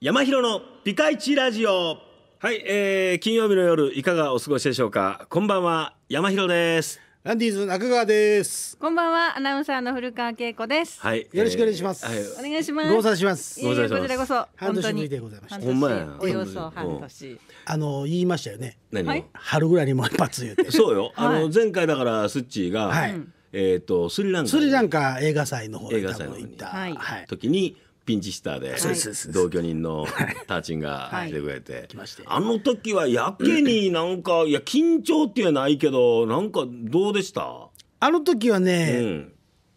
山広のピカイチラジオはい、えー、金曜日の夜いかがお過ごしでしょうかこんばんは山広ですランディーズ中川です。こんばんは、アナウンサーの古川恵子です。はい、よろしくお願いします。えーおはい願いします。ご無沙汰します。いえいえこちらこそ、半年ぶりでございましたほんまやおよそ半年。あの言いましたよね。何を、はい春ぐらいにもう一発言うて。そうよ、はいあの前回だからスッチーが、はいえっ、とスリランカスリランカ映画祭の方で映画祭の分方行にった。はいい。時にピンチヒッターで同居人のターチンが来てくれて、あの時はやけになんかいや緊張っていうのはないけどなんかどうでしたあの時はね、うん、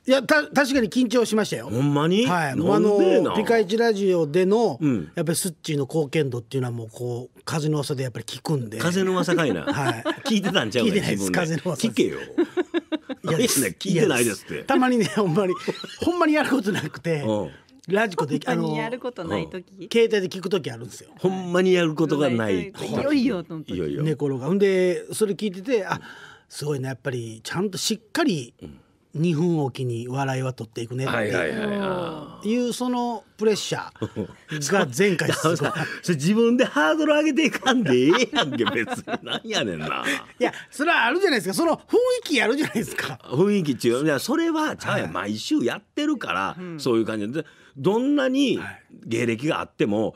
いやた確かに緊張しましたよ。ほんまに、はい、あのピカイチラジオでの、うん、やっぱりスッチーの貢献度っていうのはもうこう風の噂でやっぱり聞くんで風の噂かいな、はい、聞いてたんちゃうか、ね、聞いてないです風の噂聞けよ。いやすね 聞いてないですってたまにねほんまにほんまにやることなくてラジコであのやることない時、携帯で聞く時あるんですよ。ほんまにやることがない。いよいよと思っていよいよ。寝転がほんでそれ聞いててあすごいなやっぱりちゃんとしっかり。うん2分おきに笑いは取っていくねっていうそのプレッシャーが 前回すごい 自分でハードル上げていかんでええやんけ別に何やねんないやそれはあるじゃないですかその雰囲気やるじゃないですか雰囲気違ういやそれはちゃや、はい、毎週やってるから、うん、そういう感じでどんなに芸歴があっても、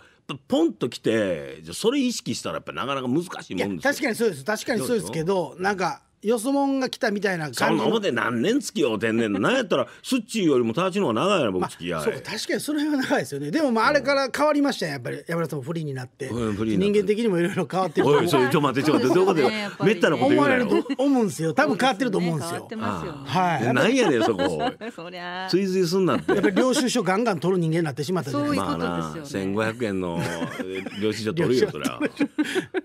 ポンときてそれ意識したらやっぱなかなか難しいもんですよ確かにそうです確かにそうですけどなんかよそもんが来たみたいな感じ思て何年付き合うてんねんなんやったらスッチーよりもターチの方が長いな僕付き合い、そう確かにその辺は長いですよねでもまああれから変わりましたねやっぱり山田さんもフリーになってうんなっ人間的にもいろいろ変わってるおういちょっと待ってちょっと待ってどういうことでめったなこと思言うわなれると思うんですよ多分変わってると思うんです変わよってますよね。はい何っやねんそこ そりゃ追随すんなってぱり領収書ガンガン取る人間になってしまったじゃないですかまあなそうすよ1500円の領収書取るよそれは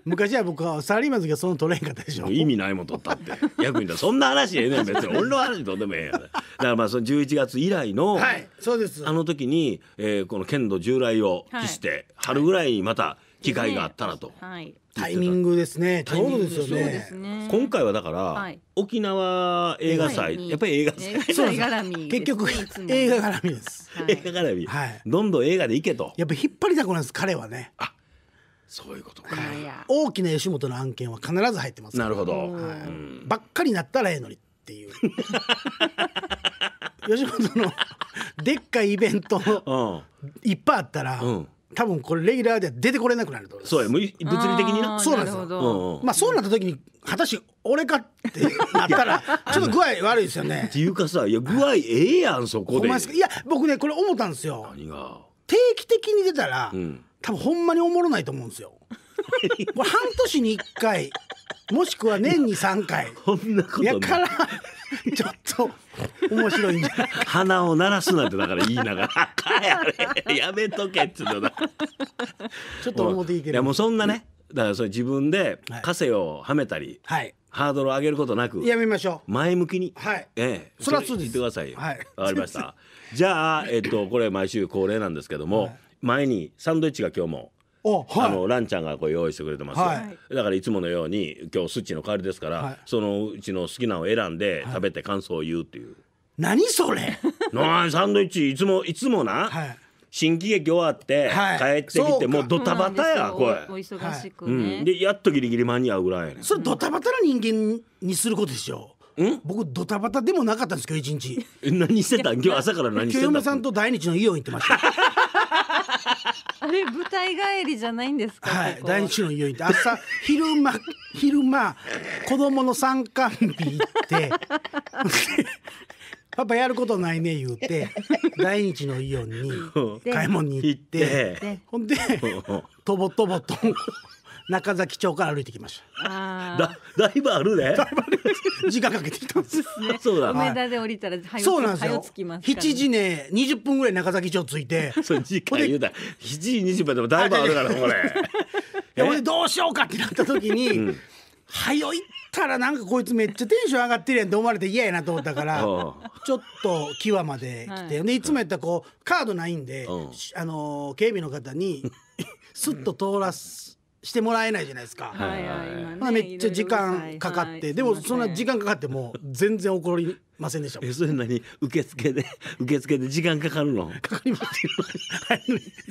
昔は僕はサラリーマンの時はその取れんかったでしょう意味ないもん取ったって 役に立つそんな話ええねん 別に俺の話どうでもええやんだからまあその11月以来の、はいそうですあの時に、えーこの剣道従来を期して、春ぐらいにまた機会があったらと、はい。タイミングですねちょうどですよそうでねすね。今回はだから、はい沖縄映画祭やっぱり映画祭、映画絡みです結局映画絡みです映画絡み、はいどんどん映画で行けとやっぱ引っ張りだこなんです彼はねあそういうことか、はい、大きな吉本の案件は必ず入ってますなるほど、はい、ばっかりなったらええのにっていう 吉本のでっかいイベントいっぱいあったら、うん多分これレギュラーでは出てこれなくなるとそうや物理的になそうなんですよ、まあそうなった時に果たして俺かってなったら ちょっと具合悪いですよねっていうかさいや具合ええやんそこでいや僕ねこれ思ったんですよ定期的に出たら、うん多分ほんまにおもろないと思うんですよ。こ れ半年に1回もしくは年に3回こんなことやからちょっと面白いんじゃない鼻を鳴らすなんてだから言いながら「やめとけ」っつうのだちょっと思っていいけいやもうそんなねだからそれ自分で枷をはめたり、はいハードルを上げることなくやめましょう前向きに、はいええそりゃそうです言ってくださいよはいわ、かりましたじゃあえっとこれ毎週恒例なんですけども、前にサンドイッチが今日もはい、あのランちゃんがこう用意してくれてます、はい、だからいつものように今日スッチの代わりですから、はい、そのうちの好きなのを選んで食べて感想を言うっていう、何それなサンドイッチいつもいつもな、新喜劇終わって、帰ってきてもうドタバタやこれお忙しく、ね、うん、でやっとギリギリ間に合うぐらいやねそれドタバタな人間にすることでしょん僕ドタバタでもなかったんですけど一日 何してたん今日朝から何してた今日嫁さんと大日のイオ行ってましたあれ舞台帰りじゃないんですか。はいここ第の誘引って朝昼間 昼間子供の参観日行って パパやることないね言うて第一のイオンに 買い物に行って行ってほんでとぼとぼと中崎町から歩いてきました。だだいぶあるね。だいぶある。時間かけてきたんです。そうだ。梅田で降りたら早そうなんですよ。七時ね二十分ぐらい中崎町着いて。それ時間言うな。七時二十分でもだいぶあるからこれ。いや、俺どうしようかってなった時に。うん早いったらなんかこいつめっちゃテンション上がってるやんって思われて嫌やなと思ったからちょっと際まで来て、でいつもやったらこうカードないんで、あの警備の方に すっと通らす。してもらえないじゃないですか。はいはい、めっちゃ時間かかって、でもそんな時間かかっても全然怒りませんでした。えそれなに受付で 受付で時間かかるの？かかります。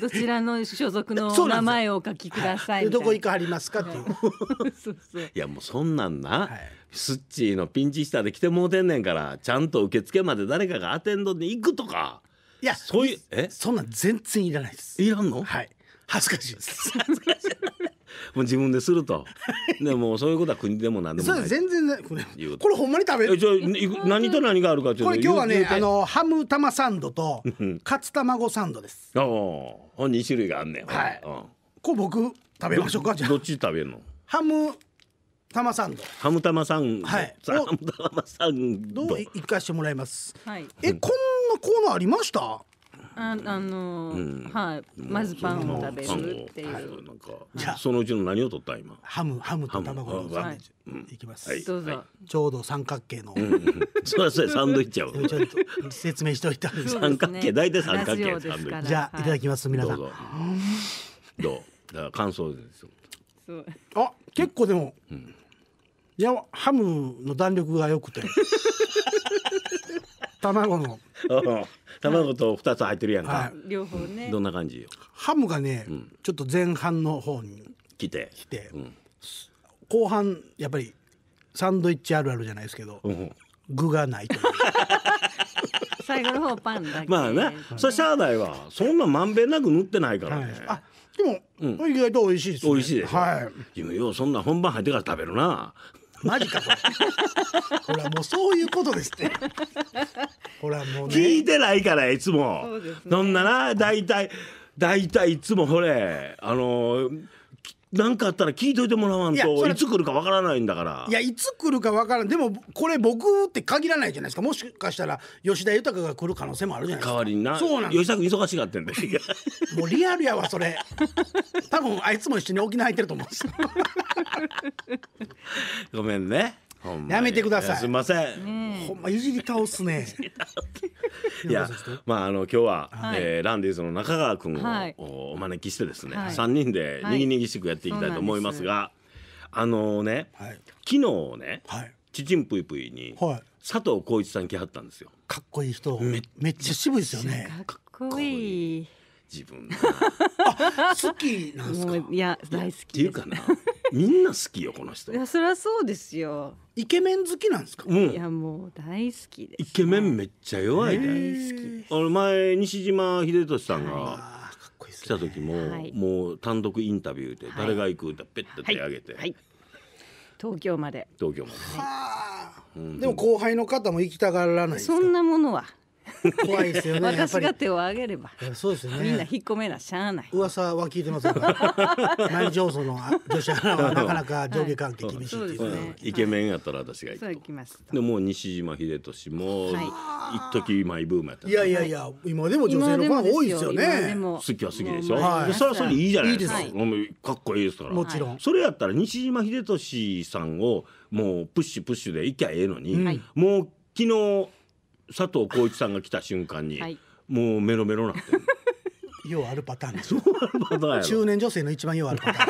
どちらの所属の名前をお書きくださいどこ行かありますかっていう。いやもうそんなんな。はいスッチーのピンチしたで来てもうてんねんからちゃんと受付まで誰かがアテンドで行くとかいやそういうえそんな全然いらないですいらんのはい恥ずかしいです恥ずかしいもう自分ですると。でもそういうことは国でも何でもない。全然なこれこれほんまに食べる。何と何があるかちょっと。これ今日はねあのハム玉サンドとカツ卵サンドです。ああ、ほ二種類があんねん。はい。うん、こう僕食べましょうかじゃどっち食べるの？ハム玉サンド。ハム玉サンド。はい。ハム玉サンド。どう一回してもらいます。はい。えこんなコーナーありました？ああのーうんはい、まずパンを食べるっていう。なんか、じゃあそのうちの何を取った今。ハムハムと卵のサンドイいきます。どうぞ。ちょうど三角形の。そうですねサンドイッチを。ちょっと説明しておいた。三角形大体三角形サンドイじゃあいただきます皆さん。どうぞ。どう感想ですよ。あ結構でも。いやハムの弾力が良くて卵の卵と二つ入ってるやんはかい。両方ねどんな感じよ。ハムがね、ちょっと前半の方に来て。来て、ん後半やっぱりサンドイッチあるあるじゃないですけど、うん具がないという 最後の方パンだけまあな、それしゃあないわ。そんなまんべんなく塗ってないからね。あでも、意外と美味しいです、ね、美味しいです、ょ。はい。いやようそんな本番入ってから食べるな。マジかこれほら もうそういうことですってほらもう聞いてないからいつもそうですねんなな大体大体いつもほれあのー何かあったら聞いといてもらわんといつ来るかわからないんだからいやいつ来るかわからんでもこれ僕って限らないじゃないですかもしかしたら吉田豊が来る可能性もあるじゃないですか代わりになそうなん吉田君忙しがってんで もうリアルやわそれ多分あいつも一緒に沖縄行ってると思うんですごめんねやめてください。いすみません。ほんまいじり倒すね。いや、まあ、あの、今日は、はい、えー、ランディーズの中川君を、はい、お招きしてですね。三、はい、人で、にぎにぎしくやっていきたいと思いますが。あのね、昨日ね、ちちんぷいぷいに、佐藤浩市さん来はったんですよ。かっこいい人、めめっちゃ渋いですよね。かっこいい。自分 好きなんですかいや大好きっていうかなみんな好きよこの人いやそりゃそうですよイケメン好きなんですかもいやもう大好きですイケメンめっちゃ弱い大好きです俺前西島秀俊さんが来た時も、はいもう単独インタビューで誰が行くってペッて手挙げて、はい東京まで東京まで、はあでも後輩の方も行きたがらないですかそんなものは 怖いですよね。私が手を挙げれば。そうですね。みんな引っ込めなしゃあない。噂は聞いてますから。内上層の女子アナはなかなか上下関係厳しいですね。イケメンやったら私が行ます。でも西島秀俊も一時マイブームやった。いやいやいや今でも女性のファン多いですよね。好きは好きでしょ。でそれはそれいいじゃないですか。かっこいいですから。もちろん。それやったら西島秀俊さんをもうプッシュプッシュでいきゃええのに、もう昨日。佐藤浩市さんが来た瞬間に、はいもうメロメロなって ようあるパターンですよ中年女性の一番ようあるパタ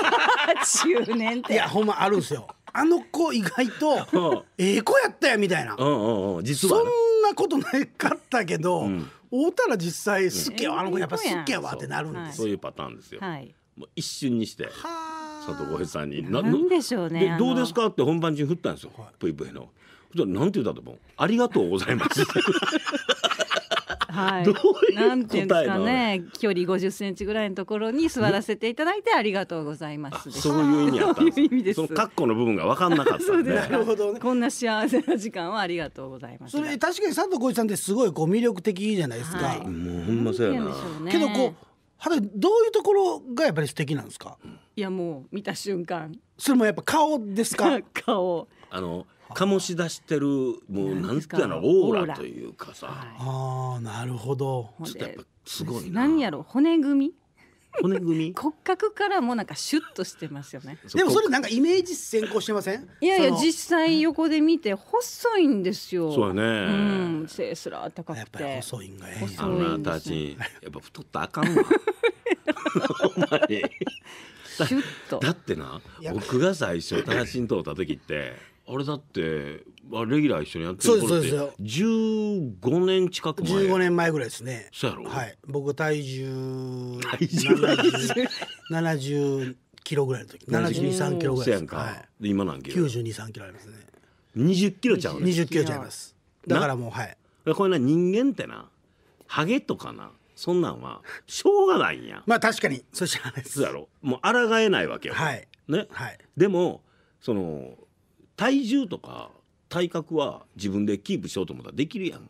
ー 中年っンいやほんまあるんですよあの子意外とええ子やったやみたいなうんうんうん実そんなことなかったけど、んおうたら実際好きやあの子やっぱ好きやわってなるんですそうよ、いうパターンですよ、はいもう一瞬にしては佐藤浩平さんになんでしょうねのどうですかって本番中振ったんですよ、ぷいぷいのなんて言うだと思うありがとうございますはい、ういうなんていうんですかね距離五十センチぐらいのところに座らせていただいてありがとうございますそういう意味あったそううですその括弧の部分が分かんなかったんでなるほど、ね、こんな幸せな時間はありがとうございますそれ確かに佐藤浩市さんってすごいこう魅力的じゃないですか、はい、もうほんまそうやな、ね、けどこうはどういうところがやっぱり素敵なんですかいやもう見た瞬間それもやっぱ顔ですか 顔あの醸し出してるもうなんていうのオーラというかさ、ああなるほどちょっとやっぱすごいな何やろ骨組み骨組み 骨格からもなんかシュッとしてますよねでもそれなんかイメージ先行してませんいやいや実際横で見て細いんですよそうやねうん背すら高くてやっぱり細いんがええあなたちやっぱ太ったあかんわ シュッとだってな僕が最初正しいン通った時ってあれだってあレギュラー一緒にやってる頃ってそうです15年近く前15年前ぐらいですねそうやろ、はい、僕体重体重70キロぐらいの時72、3キロぐらいですか、はい、今何キロ92、3キロありますね20キロちゃうね20キロちゃいますだからもうはいこれな人間ってなハゲとかなそんなんはしょうがないんやまあ確かにそうじゃないですやろもう抗えないわけよはいね、はい、でもその体重とか体格は自分でキープしようと思ったらできるやん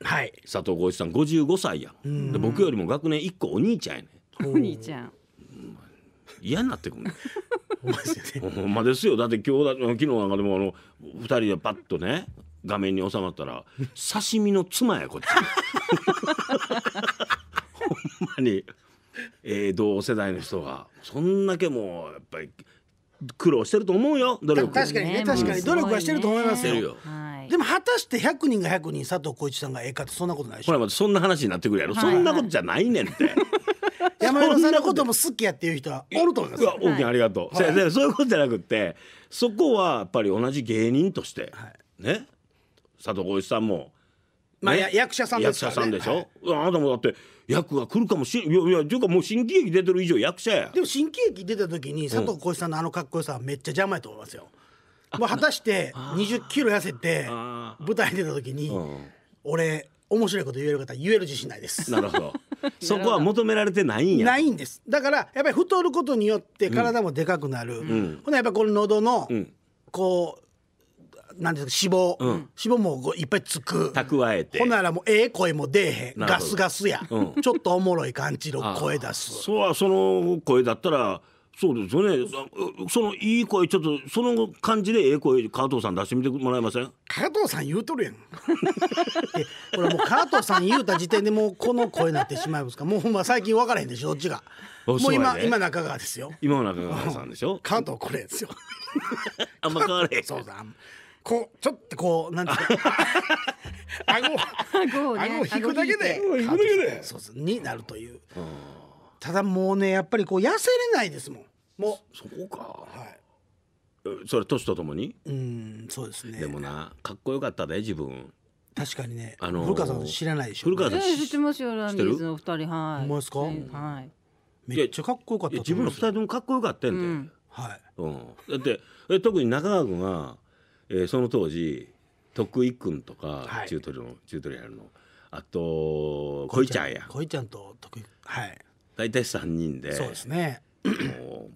はい佐藤浩一さん55歳やんで僕よりも学年1個お兄ちゃんやねお兄ちゃん嫌になってくるねマジ でほんまですよだって今日だ昨日なんかでもあの2人でパッとね画面に収まったら刺身の妻やこっち ほんまに、えー、同世代の人がそんだけもうやっぱり苦労してると思うよ努力確かにね確かに努力はしてると思いますよね、はい、でも果たして100人が100人佐藤浩市さんがええかってそんなことないでしほらまたそんな話になってくるやろ、はい、そんなことじゃないねんって。山本さんのことも好きやっていう人はおると思います。いや、大きなありがとう。はい、そういうことじゃなくて、そこはやっぱり同じ芸人として、ね、佐藤浩市さんもまあ、ね、役者さんです、ね、役者さんでしょ、あなたもだって役が来るかもしれないやいうかもう新喜劇出てる以上役者やでも新喜劇出た時に佐藤浩市さんのあのかっこよさはめっちゃ邪魔やと思いますよ、うん、果たして2 0キロ痩せて舞台出た時に俺面白いこと言える方言える自信ないです。なるほど。そこは求められてないんや。ないんです。だからやっぱり太ることによって体もでかくなる。うん、ほなやっぱこの喉の、うん、こうなんですか脂肪、うん脂肪もいっぱいつく蓄えてほならもうええ声も出えへんガスガスや、うんちょっとおもろい感じの声出すそうはその声だったらそうですよねそのいい声ちょっとその感じでええ声加藤さん出してみてもらえません加藤さん言うとるやん これもう加藤さん言うた時点でもうこの声になってしまいますからもうほんま最近分からへんでしょどっちがもうう今ね今中川ですよ今の中川さんでしょ加藤これですよ あんま変われへんそうだあんこうちょっとこうなんていうか 顎を顎をね引くだけで顎を引くだけでそうそうになるというただもうねやっぱりこう痩せれないですもんもうそうかはいえそれ年とともにうんそうですねでもなかっこよかったで自分確かにね、あの古川さん知らないでしょ古川さん知ってますよランディズのお二人はい。ほんまですかはい。めっちゃかっこよかった自分い二人ともかっこよかったんで。はいうんだってえ特に中川君がえー、その当時徳井君とか、はい、チュートリアのチュートリアルのあと恋ちゃんや恋ちゃんと徳井はい大体3人でそうですねもう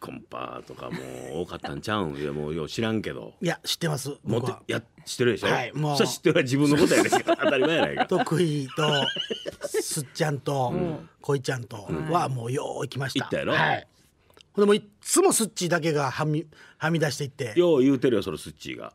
コンパとかも多かったんちゃうんいやもうよう知らんけどいや知ってますもっや知ってるでしょはいもうそ知ってる自分のことやね当たり前やないか徳井とすっちゃんと恋、うちゃんとはもうよう行きました行ったやろ、はい、ほんでもいっつもスッチーだけがはみはみ出していってよう言うてるよそのスッチーが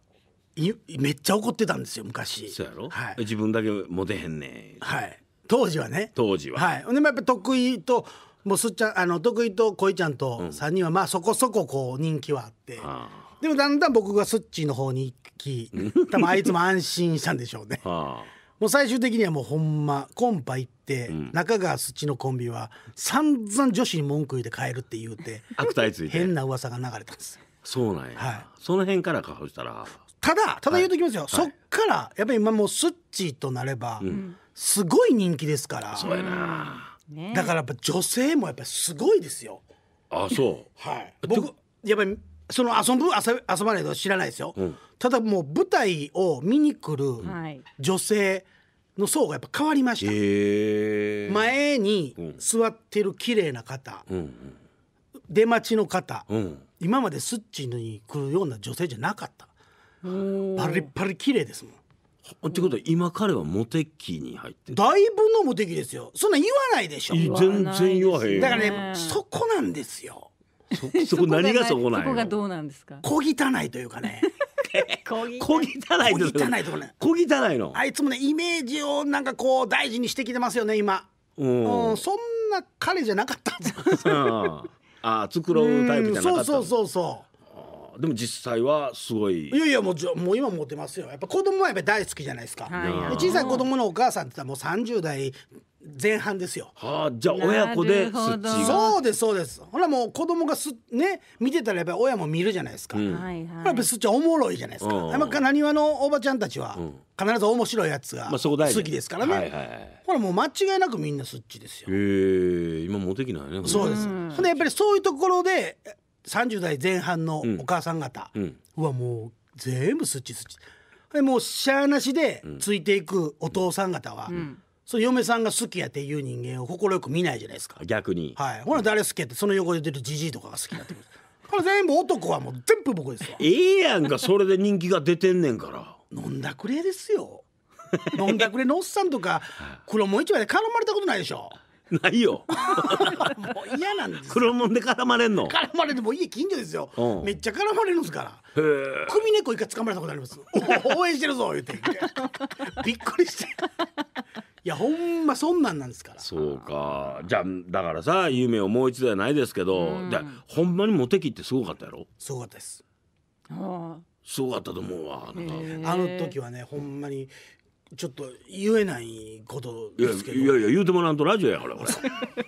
いめっちゃ怒ってたんですよ昔そうやろ、はい、自分だけモテへんねんはい当時はね当時ははいほんでもやっぱ得意ともうすっちゃんあの得意と恋ちゃんと3人はまあそこそここう人気はあって、うん、でもだんだん僕がスッチーの方に行き 多分あいつも安心したんでしょうね。はあもう最終的にはもうほんまコンパ行って、うん、中川すちのコンビは散々女子に文句言って帰るって言うて悪態ついて変な噂が流れたんですそうなんや、はい、その辺からかそしたらただただ言うときますよ、はい、そっからやっぱり今もうすっちとなれば、うん、すごい人気ですから、そうやな、だからやっぱ女性もやっぱりすごいですよあそうはい僕やっぱりその遊ぶ遊遊ばないと知らないですよ、うん、ただもう舞台を見に来る女性、の層がやっぱ変わりました、前に座ってる綺麗な方、うん、出待ちの方、うん、今までスッチに来るような女性じゃなかったパリパリ綺麗ですもんってことは今彼はモテ期に入ってだいぶのモテ期ですよそんな言わないでしょ全然言わへんだからねそこなんですよそこ何がそこなんそこがどうなんですか小汚いというかねけ小汚い小汚いとこね小汚いのあいつもねイメージをなんかこう大事にしてきてますよね今うんそんな彼じゃなかったんですよ、うん、ああろうタイプじゃなかったそうそうそうそうでも実際はすごいいやいやもうじもう今モテますよやっぱ子供はやっぱ大好きじゃないですか、はい小さい子供のお母さんってったらもう30代前半ですよ。はあ、じゃあ親子でそうですそうです。ほらもう子供がすね見てたらやっぱり親も見るじゃないですか。うん、はいはい、やっぱすっちゃおもろいじゃないですか。やっぱなにのおばちゃんたちは必ず面白いやつが好きですからね。まあはいはい、ほらもう間違いなくみんなすっちですよ。へえ今モテきないね。そうです。ほんでやっぱりそういうところで30代前半のお母さん方はもう全部スチスチでもうしゃあなしでついていくお父さん方は、その嫁さんが好きやっていう人間を快く見ないじゃないですか逆にはいほら誰好きやってその横で出るじじいとかが好きだってこれ全部男はもう全部僕ですよええやんかそれで人気が出てんねんから飲んだくれですよ飲んだくれのおっさんとか 黒も一枚で絡まれたことないでしょないよもう嫌なんですよ黒門で絡まれんの絡まれてもう家近所ですよ、うんめっちゃ絡まれるんですからへえ首猫一回掴まれたことあります お応援してるぞ言ってびっくりしていやほんまそんなんなんですからそうかじゃあだからさ夢をもう一度じないですけど、じゃ、ほんまにモテ期ってすごかったやろすごかったですああすごかったと思うわあの時はねほんまにちょっと言えないことですけどいやいや言うてもらんとラジオやからこれ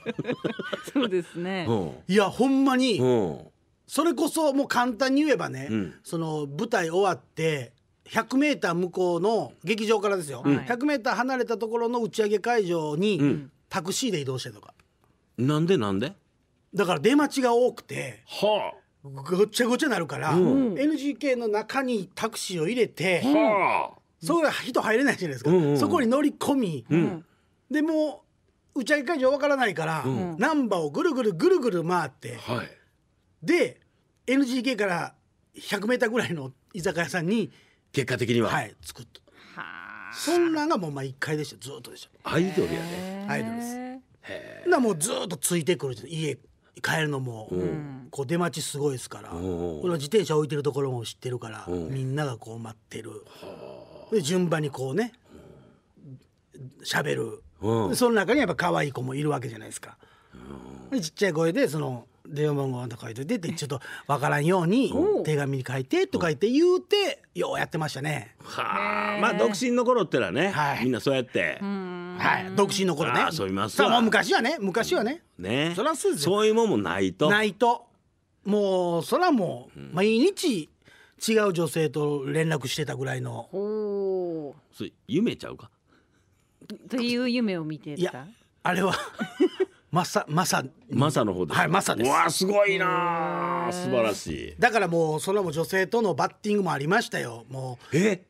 そうですね、うん、いやほんまに、うん、それこそもう簡単に言えばね、うん、その舞台終わって100メーター向こうの劇場からですよ、うん、100メーター離れたところの打ち上げ会場にタクシーで移動してとか、なんでなんでだから出待ちが多くてはあごちゃごちゃなるから、うん、NGK の中にタクシーを入れて、はあそれ人入れないじゃないですか、うんうん、そこに乗り込み、うん、でもう打ち上げ会場わからないから、うん、ナンバーをぐるぐるぐるぐる回って、はい、で NGK から 100m ぐらいの居酒屋さんに結果的には、はい、作ったそんなんがもうまあ1回でしたずっとでしたアイドルやねアイドルですへなもうずっとついてくる家帰るのも、うん、こう出待ちすごいですから、うん、この自転車置いてるところも知ってるから、うん、みんながこう待ってる。はあで順番にこうね喋る、うんその中にやっぱ可愛い子もいるわけじゃないですか。でちっちゃい声でその電話番号あんた書いといてちょっとわからんように手紙に書いてとか言って言うてようやってましたね。はあ、まあ独身の頃ってのはね、はいみんなそうやって、はい、独身の頃ね。あー遊びますもう昔はね昔はね。ねそらそうそういうもんもないとないともうそらもう毎日違う女性と連絡してたぐらいのほそれ夢ちゃうかという夢を見ていやあれは マサマサマサの方ですはいマサですうわすごいな素晴らしいだからもうそれも女性とのバッティングもありましたよもう。ええ。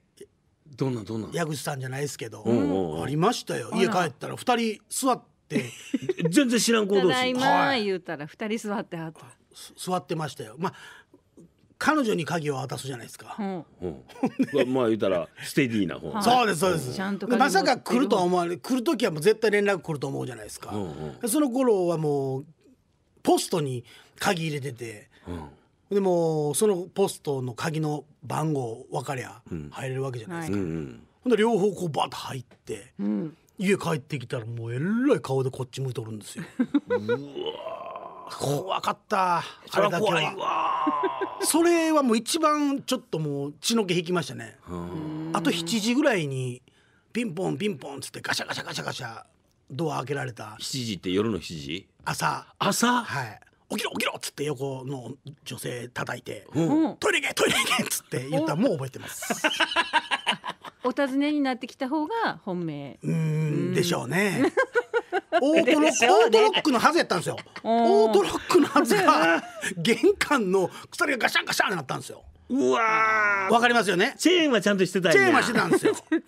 どんなんどんなん矢口さんじゃないですけど、んうんうんありましたよ家帰ったら二人座って 全然知らん行た動だいま、言うたら二人座ってはったす座ってましたよまあ彼女に鍵を渡すじゃないですか、うん、まあ言ったらステディーな方、そうですそうです、ん、まさか来るとは思われ来る時はもう絶対連絡来ると思うじゃないですか、うんうん、その頃はもうポストに鍵入れてて、うん、でもそのポストの鍵の番号分かりゃ入れるわけじゃないですか、うんはい、ほんで両方こうバッと入って、家帰ってきたらもうえらい顔でこっち向いとるんですよ。うわ怖かったあれだけは それはもう一番ちょっともう血の気引きましたねあと7時ぐらいにピンポンピンポンっつってガシャガシャガシャガシャドア開けられた7時って夜の7時朝朝はい起きろ起きろっつって横の女性叩いて、うん、トイレ行けトイレ行けっつって言ったもう覚えてます お尋ねになってきた方が本命うんでしょうね オートロックのはずやったんですよ、オートロックのはずが玄関の鎖がガシャンガシャンってなったんですようわわかりますよねチェーンはちゃんとしてたチェーンはしてたんですよ ガ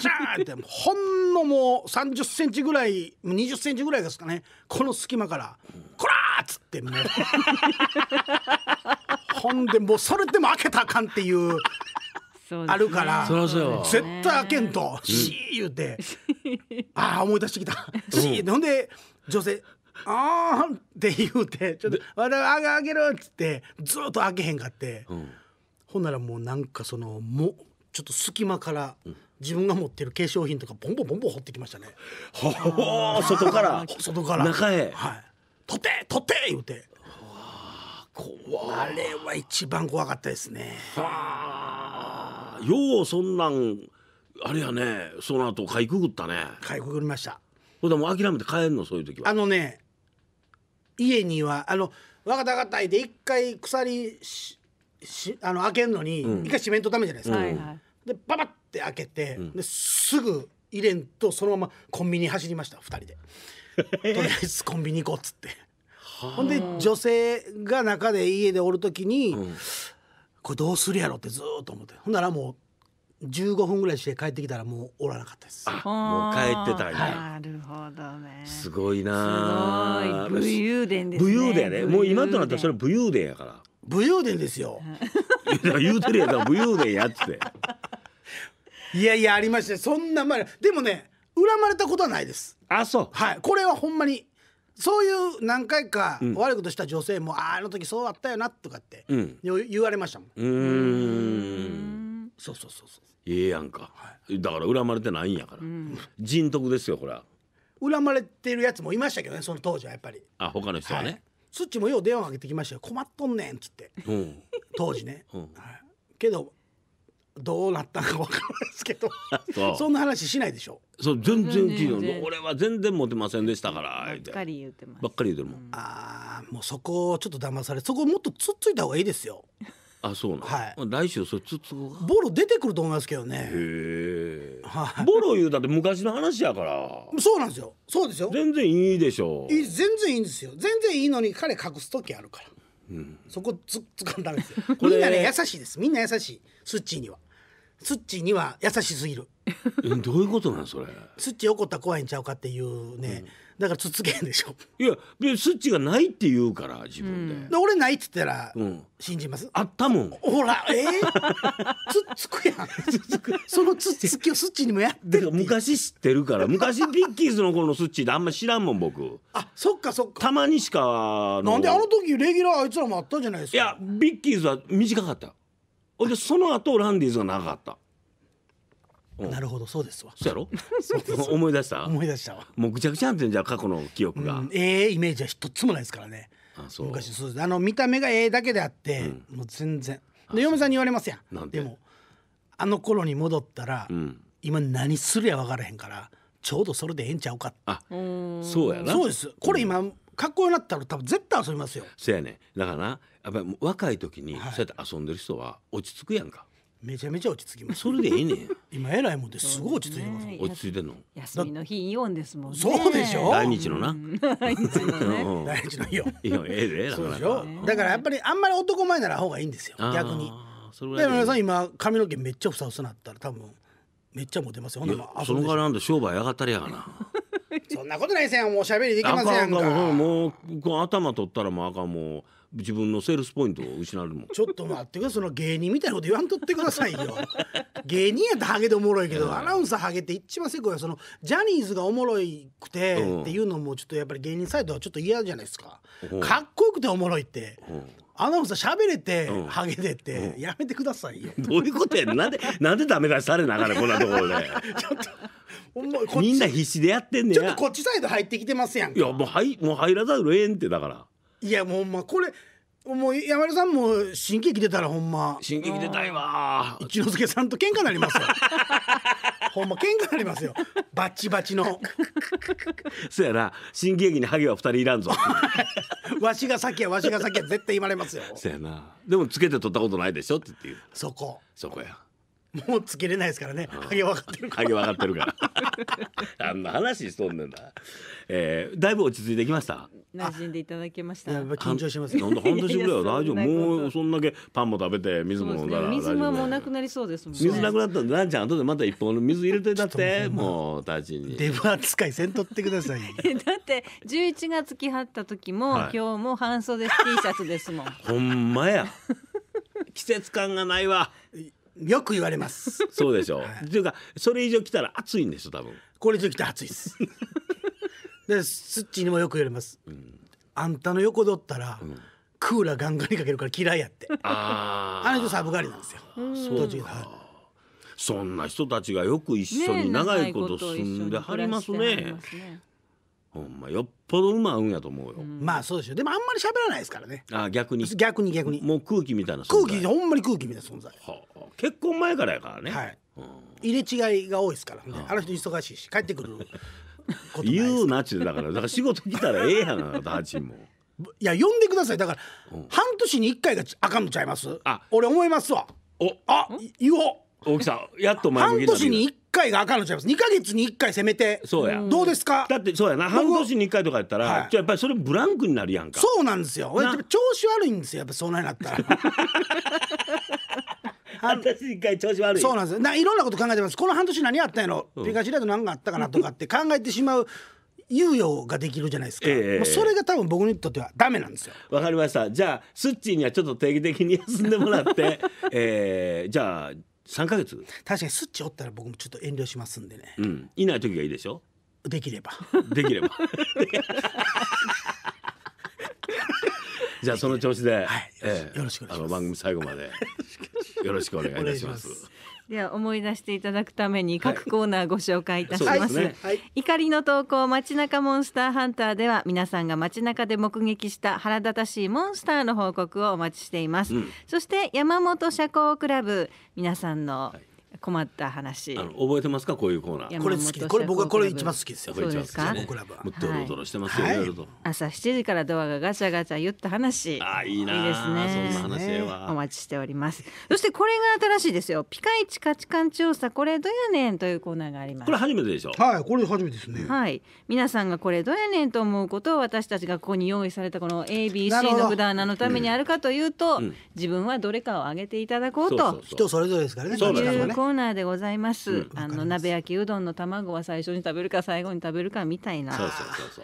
シャンってほんのもう30センチぐらい20センチぐらいですかねこの隙間から「こら!」っつってもう ほんでもうそれでも開けたあかんっていうあるから、そうそう絶対開けんと「シー」言うて「ああ思い出してきた」「シー」ってほんで女性「あーって言うて「ちょっとあげあげる」っつってずっと開けへんかって、んほんならもうなんかそのもうちょっと隙間から自分が持ってる化粧品とかボンボンボンボン掘ってきましたねほほ外から外から中へはい「取って取って」言うて。あれは一番怖かったですね。はあ。ようそんなんあれやねその後かいくぐったね買いくぐりましたほんでも諦めて帰んのそういう時はあのね家にはあの分かった分かったいで一回鎖ししあの開けるのに、うん一回シメントダメじゃないですか、でパパって開けて、ですぐ入れんとそのままコンビニ走りました2人で とりあえずコンビニ行こうっつってほんで女性が中で家でおる時に、うんこれどうするやろってずっと思ってほんならもう15分ぐらいして帰ってきたらもうおらなかったですあもう帰ってたんや、なるほどねすごいなすごい武勇伝ですね武勇伝やねもう今となったらそれ武勇伝やから武勇伝ですよ 言うてるやつは武勇伝やっつっていやいやありましてそんな前でもね恨まれたことはないですあそうはいこれはほんまにそういう何回か悪いことした女性も、ああの時そうあったよなとかって言われましたもん。うんそうそうそうそう。ええやんか、はい、だから恨まれてないんやから、うん、人徳ですよこれは恨まれてるやつもいましたけどねその当時はやっぱりあ他の人はね、はい、スッチもよう電話かけてきましたよ困っとんねんっつって、うん、当時ね、うんはい、けどどうなったかわからないですけどそそんな話しないでしょそう全然聞いてる俺は全然モテませんでしたからばっかり言ってますばっかり言ってるもん、ああもうそこをちょっと騙されそこもっとつっついた方がいいですよあそうなの、はい、来週それつつボロ出てくると思いますけどねへえ、はい、ボロ言うたって昔の話やからそうなんですよそうですよ全然いいでしょういい全然いいんですよ全然いいのに彼隠す時あるからそこつっかんだんですよ みんなね優しいですみんな優しいスッチーにはスッチーには優しすぎる どういうことなんそれスッチー怒ったら怖いんちゃうかっていうね、うんだからつけんでしょいやスッチがないって言うから自分で、で俺ないっつったら、うん信じますあったもんほらえー、つつくやん そのつつきをスッチにもやってる昔知ってるから昔ビッキーズの頃のスッチってあんま知らんもん僕あそっかそっかたまにしかなんであの時レギュラーあいつらもあったじゃないですかいやビッキーズは短かったほんでその後ランディーズが長かったなるほどそうですわそうやろ 思い出した思い出したわもうぐちゃぐちゃなんてじゃ過去の記憶が、うん、ええー、イメージは一つもないですからね昔そうですあの見た目がええだけであって、うん、もう全然で嫁さんに言われますやんでもあの頃に戻ったら、うん、今何すりゃ分からへんからちょうどそれでええんちゃうかあそうやなそうですこれ今、かっこよなったら多分絶対遊びますよ。せやねだからなやっぱり若い時にそうやって遊んでる人は落ち着くやんか。はいめちゃめちゃ落ち着きますそれでいいね今えらいもんですごい落ち着いてます、落ち着いてんの休みの日イオンですもんねそうでしょ来日のな来日のイオンイオンええでそうでしょだからやっぱりあんまり男前ならほうがいいんですよ逆にでも皆さん今髪の毛めっちゃふさふさなったら多分めっちゃモテますよそのからなんで、商売上がったりやがなそんなことないせんもうしゃべりできませんもう頭取ったらもうあかんもう自分のセールスポイントを失うもんちょっと待ってくださいその芸人みたいなこと言わんとってくださいよ 芸人やったらハゲでおもろいけど、アナウンサーハゲって一番せこいそのジャニーズがおもろいくてっていうのもちょっとやっぱり芸人サイドはちょっと嫌じゃないですか、うん、かっこよくておもろいって、うんアナウンサー喋れて、ハゲてて、やめてくださいよ。どういうことやなんで、なんでダメ出しされながら、こんなところで。ちょっと。みんな必死でやってんねんちょっとこっちサイド入ってきてますやんいや、もう、はい、もう入らざるえんって、だから。いやもうほんまこれもう山田さんも新喜劇出たらほんま新喜劇出たいわ一之輔さんと喧嘩なりますよ ほんま喧嘩なりますよバッチバチの そやな新喜劇にハゲは二人いらんぞ わしが先やわしが先や絶対言われますよそやなでもつけて取ったことないでしょって言ってそこそこやもうつけれないですからね影分かってるから影分かってるからあんな話しとんねんな、えー、だいぶ落ち着いてきました馴染んでいただけましたやっぱ緊張しますなんだ半年ぐらいは 大丈夫もうそんだけパンも食べて水も飲んだら、ね、水はもうなくなりそうですもんね水なくなったんでランちゃん後でまた一本の水入れてだってもう大ちにデブ扱いせんとってください だって十一月来はった時も、はい、今日も半袖 T シャツですもん ほんまや季節感がないわよく言われますそうでしょう、はい、というかそれ以上来たら暑いんですよ多分これ以上来たら暑い ですでスッチにもよく言われます、うん、あんたの横取ったら、うん、クーラーガンガンにかけるから嫌いやってああれとサブ狩りなんですよそうか、はい、そんな人たちがよく一緒に長いこと住んではりますね、ね、ほんまよっぽど馬合うんやと思うよ、まあそうでしょでもあんまり喋らないですからねあ逆に逆に逆にもう空気みたいな空存在気ほんまに空気みたいな存在はあ結婚前からやからね、はいうん入れ違いが多いですから、あの人忙しいし帰ってくるい 言うなっちゅうだからだから仕事来たらええやんあなたハもいや呼んでくださいだから、半年に一回があかんのちゃいますあ俺思いますわおあ言おう大木さんやっと前向きになる年に一回があかんのちゃいます2か月に1回せめてそうやどうですかだってそうやな半年に1回とかやったら、はい、じゃやっぱりそれブランクになるやんかそうなんですよ俺調子悪いんですよやっぱそうなになったら私 一回調子悪いそうなんですよないろんなこと考えてますこの半年何あったんやろ、うん、ピカチュウと何があったかなとかって考えてしまう猶予ができるじゃないですか、ええ、それが多分僕にとってはダメなんですよわかりましたじゃあスッチーにはちょっと定期的に休んでもらって、えー、じゃあ3か月確かにスッチおったら僕もちょっと遠慮しますんでね、うん、いない時がいいでしょできればできればじゃあその調子で、はい、ええ、よろしくお願いします。あの番組最後までよろしくお願いいたします。では思い出していただくために各コーナーご紹介いたします,、はいすねはい、怒りの投稿街中モンスターハンターでは皆さんが街中で目撃した腹立たしいモンスターの報告をお待ちしています、うん、そして山本社交クラブ皆さんの、はい困った話あの覚えてますかこういうコーナーこれ好きこれ僕はこれ一番好きですよそうです僕らはドロドロしてますよ、朝七時からドアがガチャガチャ言った話あいいないいですねそんな話お待ちしておりますそしてこれが新しいですよピカイチ価値観調査これどやねんというコーナーがありますこれ初めてでしょはいこれ初めてですねはい皆さんがこれどやねんと思うことを私たちがここに用意されたこの ABC の札何のためにあるかというと、自分はどれかを挙げていただこうと、人それぞれですからねというコーーナーでございます。うん、あの鍋焼きうどんの卵は最初に食べるか最後に食べるかみたいな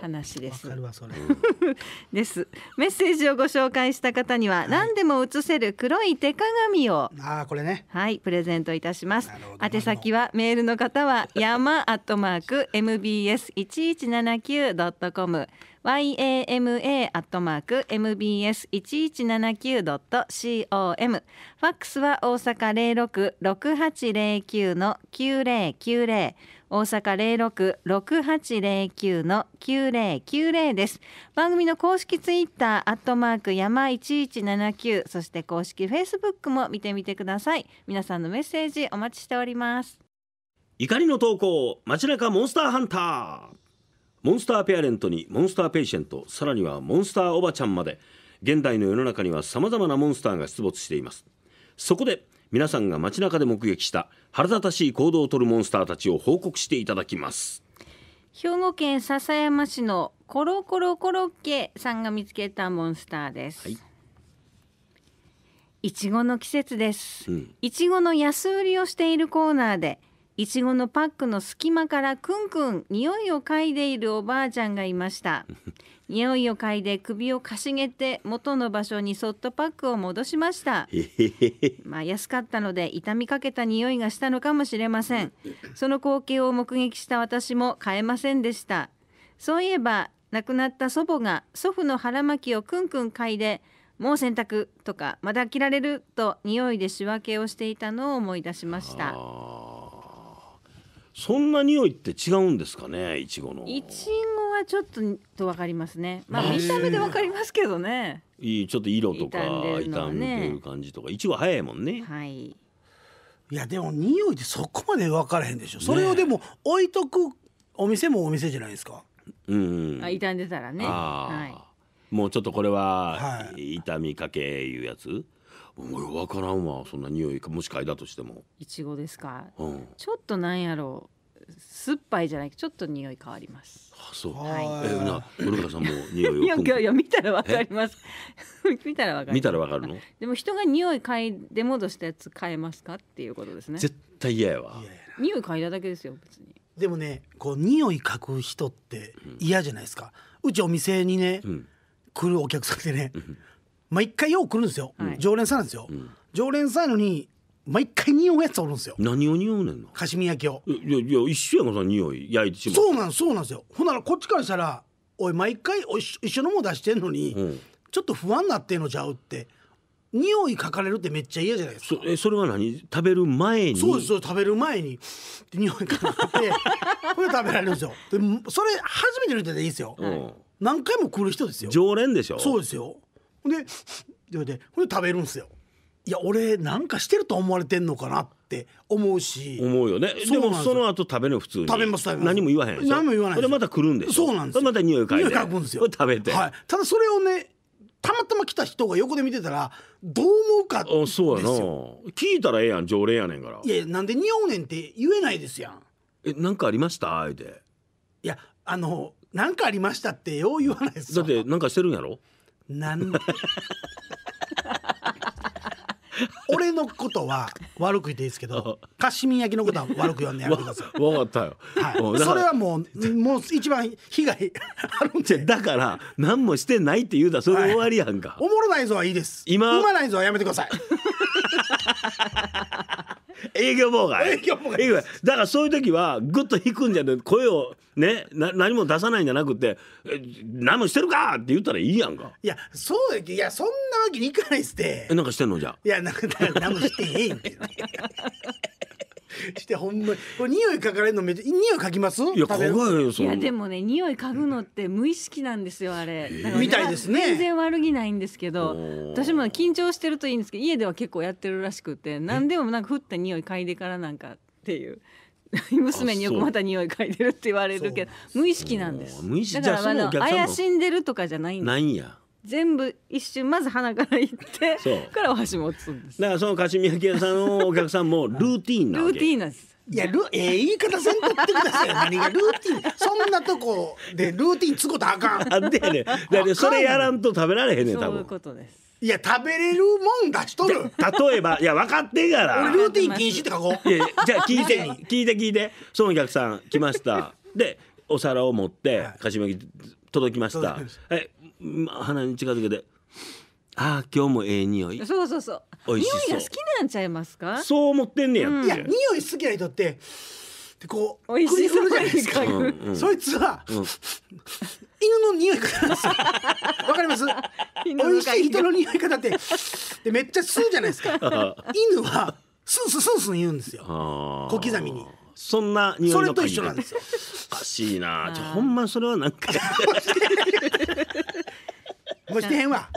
話です。です。メッセージをご紹介した方には、はい、何でも写せる黒い手鏡をあこれねはいプレゼントいたします。宛先はメールの方は山アットマーク mbs 一一七九ドットコム yama.mbs1179.com ファックスは大阪066809の9090大阪066809の9090です番組の公式ツイッターアットマーク山1179そして公式フェイスブックも見てみてください皆さんのメッセージお待ちしております怒りの投稿街中モンスターハンターモンスターペアレントにモンスターペイシェントさらにはモンスターおばちゃんまで現代の世の中にはさまざまなモンスターが出没していますそこで皆さんが街中で目撃した腹立たしい行動をとるモンスターたちを報告していただきます兵庫県篠山市のコロコロコロッケさんが見つけたモンスターです、はいいちごの季節です、いちごの安売りをしているコーナーでいちごのパックの隙間からクンクン匂いを嗅いでいるおばあちゃんがいました 匂いを嗅いで首をかしげて元の場所にそっとパックを戻しました まあ安かったので痛みかけた匂いがしたのかもしれませんその光景を目撃した私も買えませんでしたそういえば亡くなった祖母が祖父の腹巻きをクンクン嗅いでもう洗濯とかまだ着られると匂いで仕分けをしていたのを思い出しましたそんな匂いって違うんですかねいちごのいちごはちょっととわかりますねまあ見た目でわかりますけどねいいちょっと色とか傷んでる感じとかいちご早いもんねはいいやでも匂いってそこまで分からへんでしょ、ね、それをでも置いとくお店もお店じゃないですかうん、あ傷んでたらねはいもうちょっとこれは痛みかけいうやつ、うん、分からんわそんな匂いかもし嗅いだとしてもいちごですか、うん、ちょっとなんやろう酸っぱいじゃないちょっと匂い変わりますあそう、はい、えな古川さんも匂いをいやいや見たらわかります 見たらわかる見たらわかるのでも人が匂い嗅いで戻したやつ変えますかっていうことですね絶対嫌やわ匂い嗅いだだけですよ別にでもねこう匂い嗅ぐ人って嫌じゃないですか、うん、うちお店にね、うん、来るお客さんでね、毎回よう来るんですよ、常連さんなんですよ、常連さんのに毎回匂うやつおるんですよ何を匂うねんのカシミ焼きをいやいや一緒やんかその匂い焼いてしまそうなんそうなんですよほんならこっちからしたらおい毎回お一緒のも出してんのに、うんちょっと不安なってんのちゃうって匂いかかれるってめっちゃ嫌じゃないですかそえそれは何食べる前にそうですそう食べる前にで匂いかかってこ れ食べられるんですよでそれ初めての人でいいですよ、うん何回も来る人ですよ常連でしょそうですよでそれでほんで食べるんですよ。いや俺なんかしてると思われてんのかなって思うし思うよねでもその後食べる普通に食べます何も言わへん何も言わないでまた来るんでそうなんですまた匂い嗅いで匂い嗅ぐんですよ食べて、はい、ただそれをねたまたま来た人が横で見てたらどう思うかあそうやな聞いたらええやん条例やねんからいやなんで匂うねんって言えないですやんえなんかありましたあえていやあのなんかありましたってよう言わないですだってなんかしてるんやろなんで 俺のことは悪く言っていいですけどカシミ焼きのことは悪く言わんねやめてください かったよ、はい、それはもうもう一番被害あるんじだから何もしてないって言うたらそれ終わりやんか、はい、おもろないぞはいいです今生まないぞはやめてください 営業妨害営業妨害だからそういう時はぐっと引くんじゃなくて声をねな何も出さないんじゃなくて何もしてるか!」って言ったらいいやんかいやそうやけいやそんなわけにいかないっすってえなんかしてんのじゃいやなんか何もしてへんし てほんまにこれ匂い嗅がれるのめっちゃ匂い嗅ぎますいや嗅がれよいやでもね匂い嗅ぐのって無意識なんですよあれ、だからみたいですね全然悪気ないんですけど私も緊張してるといいんですけど家では結構やってるらしくて何でもなんか降った匂い嗅いでからなんかっていう。娘によくまた匂い嗅いでるって言われるけど無意識なんです無意識だからあの怪しんでるとかじゃないんですないんや全部一瞬まず鼻から行ってそからお箸持つんですだからそのかし焼き屋さんのお客さんもルーティンなわけルーティンなんですいやル、えー、言い方せんとってください 何がルーティンそんなとこでルーティンつことあかんあでやねだってそれやらんと食べられへんねん多分そういうことですいや食べれるもん出しとる例えばいや分かってんから俺ルーティン禁止って書こういやじゃあ聞いて聞いて聞いてそのお客さん来ましたでお皿を持って、かし菓子巻き届きましたはい鼻に近づけてああ今日もええ匂いそうそうそうそう匂いが好きなんちゃいますかそう思ってんねやうん、いや匂い好きな人ってでこう美味しそじゃないですか、うんうん、そいつは、うん、犬の匂い方わかります 美味しい人の匂い方ってでめっちゃ吸うじゃないですか 犬はスンスンスンスン言うんですよ小刻みにそんな匂いのそれと一緒なんですよおかしいなじゃほんまそれはなんか もうしてへんわ。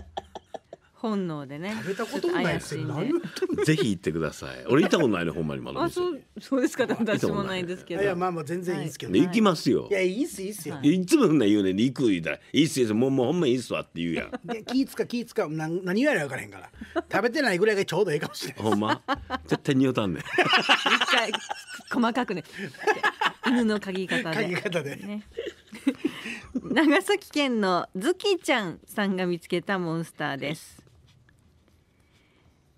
本能でね。食べたこともないくせぜひ行ってください。俺行ったことないね、ほんまにまだ。あ、そう、そうですか、私もないですけど。いや、まあ、まあ、全然いいですけど。ね行きますよ。いや、いいっす、いいっすよ。いつもそんな言うね、行くいうたら、いいっすよ、もう、もう、ほんまいいっすわって言うやん。で、気使か、気使か、なん、何やら分からへんから。食べてないぐらいがちょうどいいかもしれない。ほんま。絶対におたんね。一回、細かくね。犬の嗅ぎ方で。嗅ぎ方で。ね 長崎県のズキちゃんさんが見つけたモンスターです。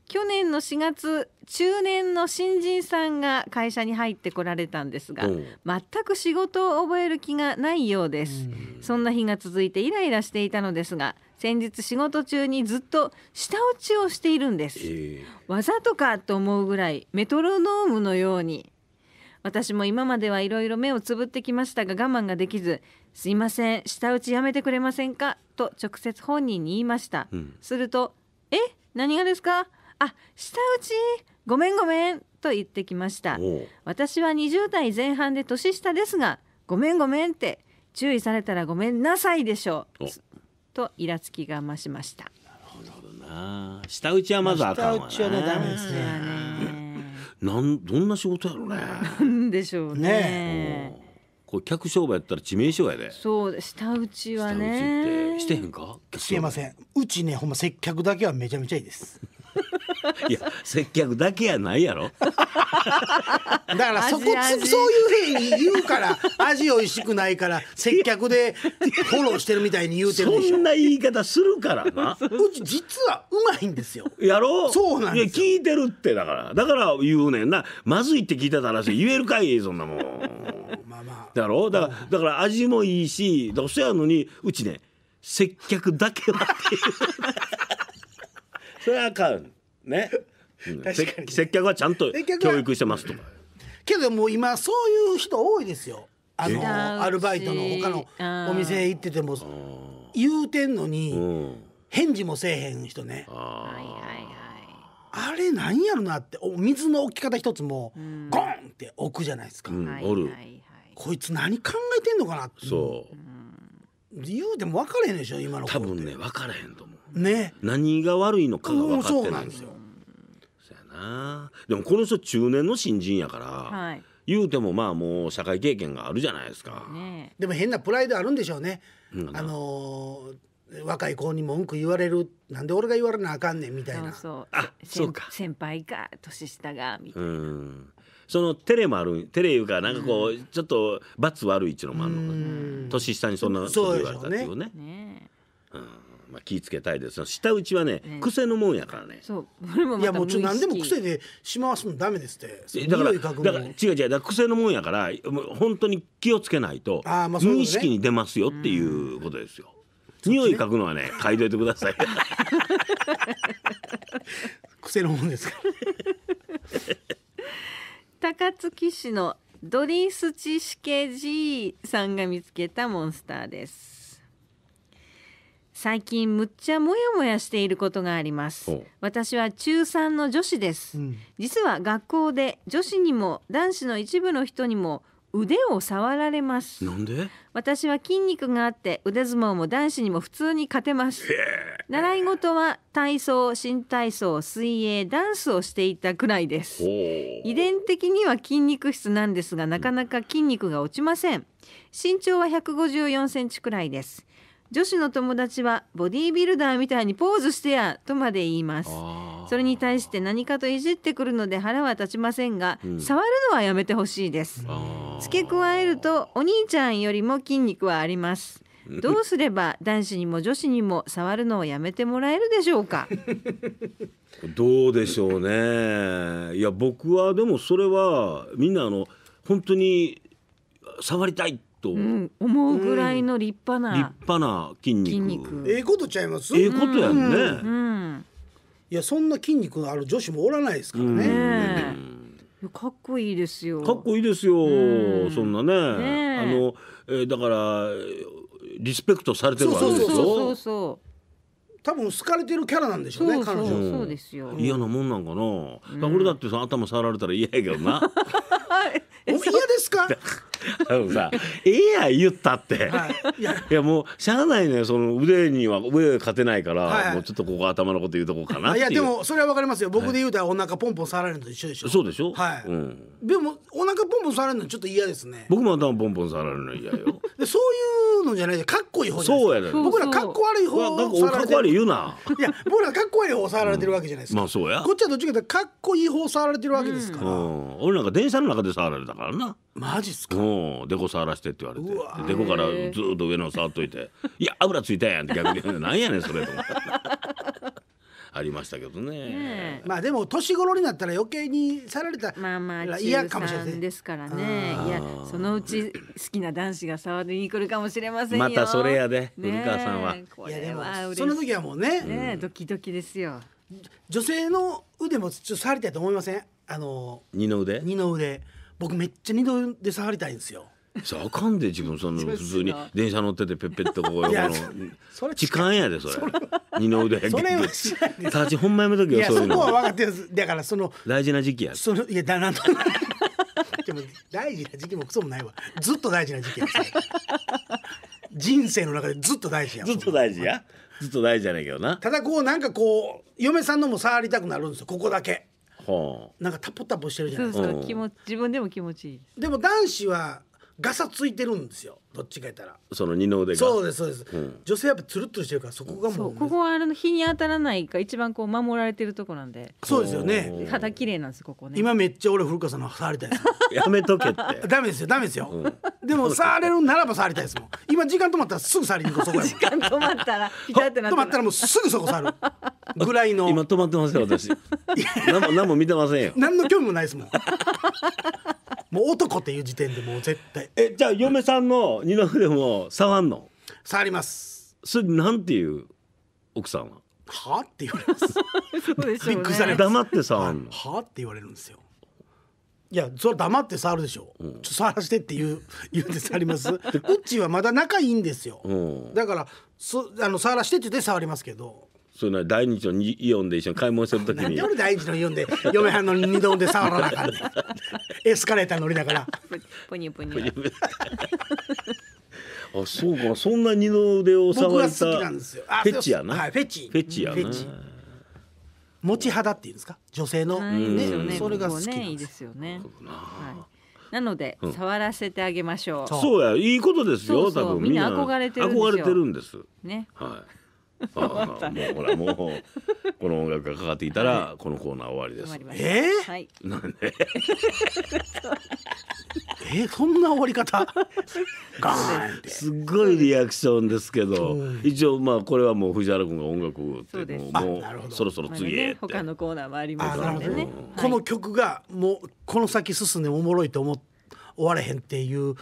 去年の4月中年の新人さんが会社に入ってこられたんですが全く仕事を覚える気がないようですそんな日が続いてイライラしていたのですが先日仕事中にずっと舌打ちをしているんです、えー、わざとかと思うぐらいメトロノームのように私も今まではいろいろ目をつぶってきましたが我慢ができず「すいません舌打ちやめてくれませんか?」と直接本人に言いました、うん、すると「え何がですかあ舌打ちごめんごめん」と言ってきました私は20代前半で年下ですが「ごめんごめん」って注意されたら「ごめんなさい」でしょうとイラつきが増しましたなるほどな舌打ちはまずあかんわな舌打ちはねダメですねなんどんな仕事やろうね。なんでしょうね。ねこれ客商売やったら致命傷やで。そう下打ちはね。下打ちってしてへんか。してません。うちねほんま接客だけはめちゃめちゃいいです。いや接客だけやないやろ だからそこそういうふうに言うから味おいしくないから接客でフォローしてるみたいに言うてるでしょそんな言い方するからな うち実はうまいんですよやろそうなんですよ聞いてるってだからだから言うねんなまずいって聞いてたら言えるかいそんなもんまあまあだろだからだから味もいいしどうせやのにうちね接客だけはっていうそれはあかんね、確かに接客はちゃんと教育してますとかけどもう今そういう人多いですよあのアルバイトの他のお店行ってても言うてんのに返事もせえへん人ねあれなんやろなってお水の置き方一つもゴンって置くじゃないですか、うん、こいつ何考えてんのかなってそう言うても分からへんでしょ今の多分ね分からへんと思うね何が悪いのかが分かってないんですよなでもこの人中年の新人やから、はい、言うてもまあもう社会経験があるじゃないですか、ね、でも変なプライドあるんでしょうね、うん、あのー、若い子に文句言われるなんで俺が言われなあかんねんみたいなそうあそうか先輩か年下がみたいなそのテレもあるテレいうかなんかこう、うん、ちょっと罰悪いっちゅうのもあるの年下にそんなこと言われたっていうねねまあ、気ぃつけたいです舌打ちはね、癖のもんやからねそうこれもいやもうちょ何でも癖でしまわすのダメですってだからだから違う違うだから癖のもんやから本当に気をつけないとああま無意識に出ますよっていうことですよ。匂い嗅ぐのはね嗅いどいてください。癖のもんですから。高槻市のドリンスチシケジさんが見つけたモンスターです。最近むっちゃもやもやしていることがあります私は中3の女子です、うん、実は学校で女子にも男子の一部の人にも腕を触られます私は筋肉があって腕相撲も男子にも普通に勝てます習い事は体操新体操水泳ダンスをしていたくらいです遺伝的には筋肉質なんですがなかなか筋肉が落ちません身長は154センチくらいです女子の友達はボディービルダーみたいにポーズしてやとまで言いますそれに対して何かといじってくるので腹は立ちませんが、うん、触るのはやめてほしいです付け加えるとお兄ちゃんよりも筋肉はありますどうすれば男子にも女子にも触るのをやめてもらえるでしょうか どうでしょうねいや僕はでもそれはみんなあの本当に触りたいと、うん、思うぐらいの立派な、立派な筋肉ええことちゃいますええことやんね、うんいやそんな筋肉のある女子もおらないですからね、かっこいいですよかっこいいですよ、そんなねあの、えだからリスペクトされてるわけですよそうそう多分好かれてるキャラなんでしょうね彼女そうですよ嫌なもんなんかな、俺だってさ頭触られたら嫌やけどな お嫌ですかあのさ「ええや言った」って、はい、いやいやもうしゃあないねその腕には腕勝てないから、はいもうちょっとここ頭のこと言うとこかなっていやでもそれは分かりますよ僕で言うたらお腹ポンポン触られるのと一緒でしょそうでしょはい、うん、でもお腹ポンポン触られるのちょっと嫌ですね僕も頭ポンポン触られるの嫌よ でそういうのじゃないでかっこいい方じゃないですかそうやね僕らかっこ悪い方をかっこ悪い言うないや僕らかっこ悪い方触られてるわけじゃないですか、うん、まあそうやこっちはどっちかってかっこいい方触られてるわけですから、うん、俺なんか電車の中で触られただからなマジっすかうでこ触らしてって言われてでこからずっと上の触っといて「いや油ついたやん」って逆に「なんやねんそれ」と思っ ありましたけどねまあでも年頃になったら余計にさられたまあまあ嫌かもしれないですからねいやそのうち好きな男子が触りに来るかもしれませんまたそれやで古川さんは。いやでもその時はもうねねドキドキですよ。女性の腕もちょっと触りたいと思いませんあの二の腕二の腕僕めっちゃ二度で触りたいんですよさあかんで自分その 普通に電車乗っててペッペッとこうこの痴漢やでそれ二の腕そちほんまやめとけよそういうのそこは分かってるだからその大事な時期やそのいやだなんとでも大事な時期もクソもないわずっと大事な時期や人生の中でずっと大事やずっと大事やずっと大事じゃないけどなただこうなんかこう嫁さんのも触りたくなるんですよここだけなんかタポタポしてるじゃないですかそうそう気持自分でも気持ちいいででも男子はガサついてるんですよどっちか言ったらその二の腕がそうですそうです、うん、女性やっぱつるっとしてるからそこがもうここはあの日に当たらないか一番こう守られてるとこなんでそうですよね肌綺麗なんですここね今めっちゃ俺古川さんの触りたいです やめとけってダメですよダメですよ、うん、でも触れるならば触りたいですもん今時間止まったらすぐ触りに行く、そこ時間止まったらピタってなったら止まったらもうすぐそこ触るぐらいの今止まってますよ私何も何も見てませんよ何の興味もないですもんもう男っていう時点でもう絶対えじゃあ嫁さんのも二の腕も触んの触りますそれなんていう奥さんははって言われます そうでしょうねびっくりされる黙って触んのはって言われるんですよいやそれ黙って触るでしょ、うん、ちょ触らしてって言う 言うんですありますうちはまだ仲いいんですよ、うん、だからすあの触らしてって言って触りますけどそういうのは大日のイオンで一緒に買い物するときになんで俺大日のイオンで嫁はんの二度で触らなあかんね エスカレーター乗りながらポニポニあそうかそんな二の腕を僕は触好っきたなんですよフェチやな、はいフェチフェチやなフェチ持ち肌っていうんですか女性の、はいいねねそれが好きここなねいいですよねはいなので触らせてあげましょうそうやいいことですよそうそう多分みんな憧れてるんですよ憧れてるんですねはいああもうほらもうこの音楽がかかっていたらこのコーナー終わりです。終わりえー えーそんな終わり方 ガーンすっごいリアクションですけど一応まあこれはもう藤原君が音楽をってそもうもうそろそろ次へっね、他のコーナーもありますのでね。この曲がもうこの先進んでおもろいと思っ終われへんっていう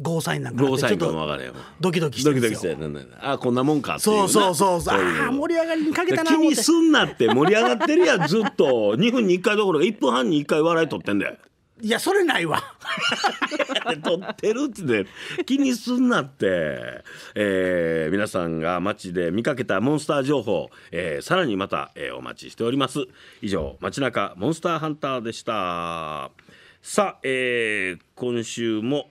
ゴーサインなんかゴーサイドキドキしてるんですよドキドキしてあこんなもんかっていうそうそうそうそうああ盛り上がりにかけたな気にすんなって盛り上がってるやんずっと二分に一回どころか1分半に一回笑い取ってんだよいやそれないわ 撮ってるっつって気にすんなって、えー、皆さんが街で見かけたモンスター情報、えー、さらにまた、えー、お待ちしております以上街中モンスターハンターでしたさあ、えー、今週も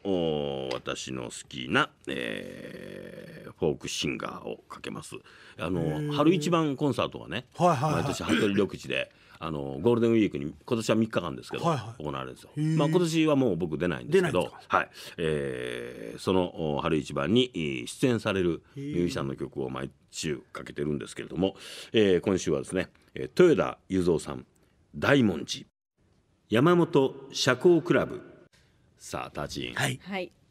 私の好きな、えー、フォークシンガーをかけますあの春一番コンサートがね、はいはいはい、毎年服部緑地で。あのゴールデンウィークに今年は3日間ですけど、はいはい、行われるんですよ。まあ、今年はもう僕出ないんですけどはいえー、その春一番に出演されるミュージシャンの曲を毎週かけてるんですけれども、えー、今週はですね豊田雄三さん「大文字」山本社交クラブさあターチン、はい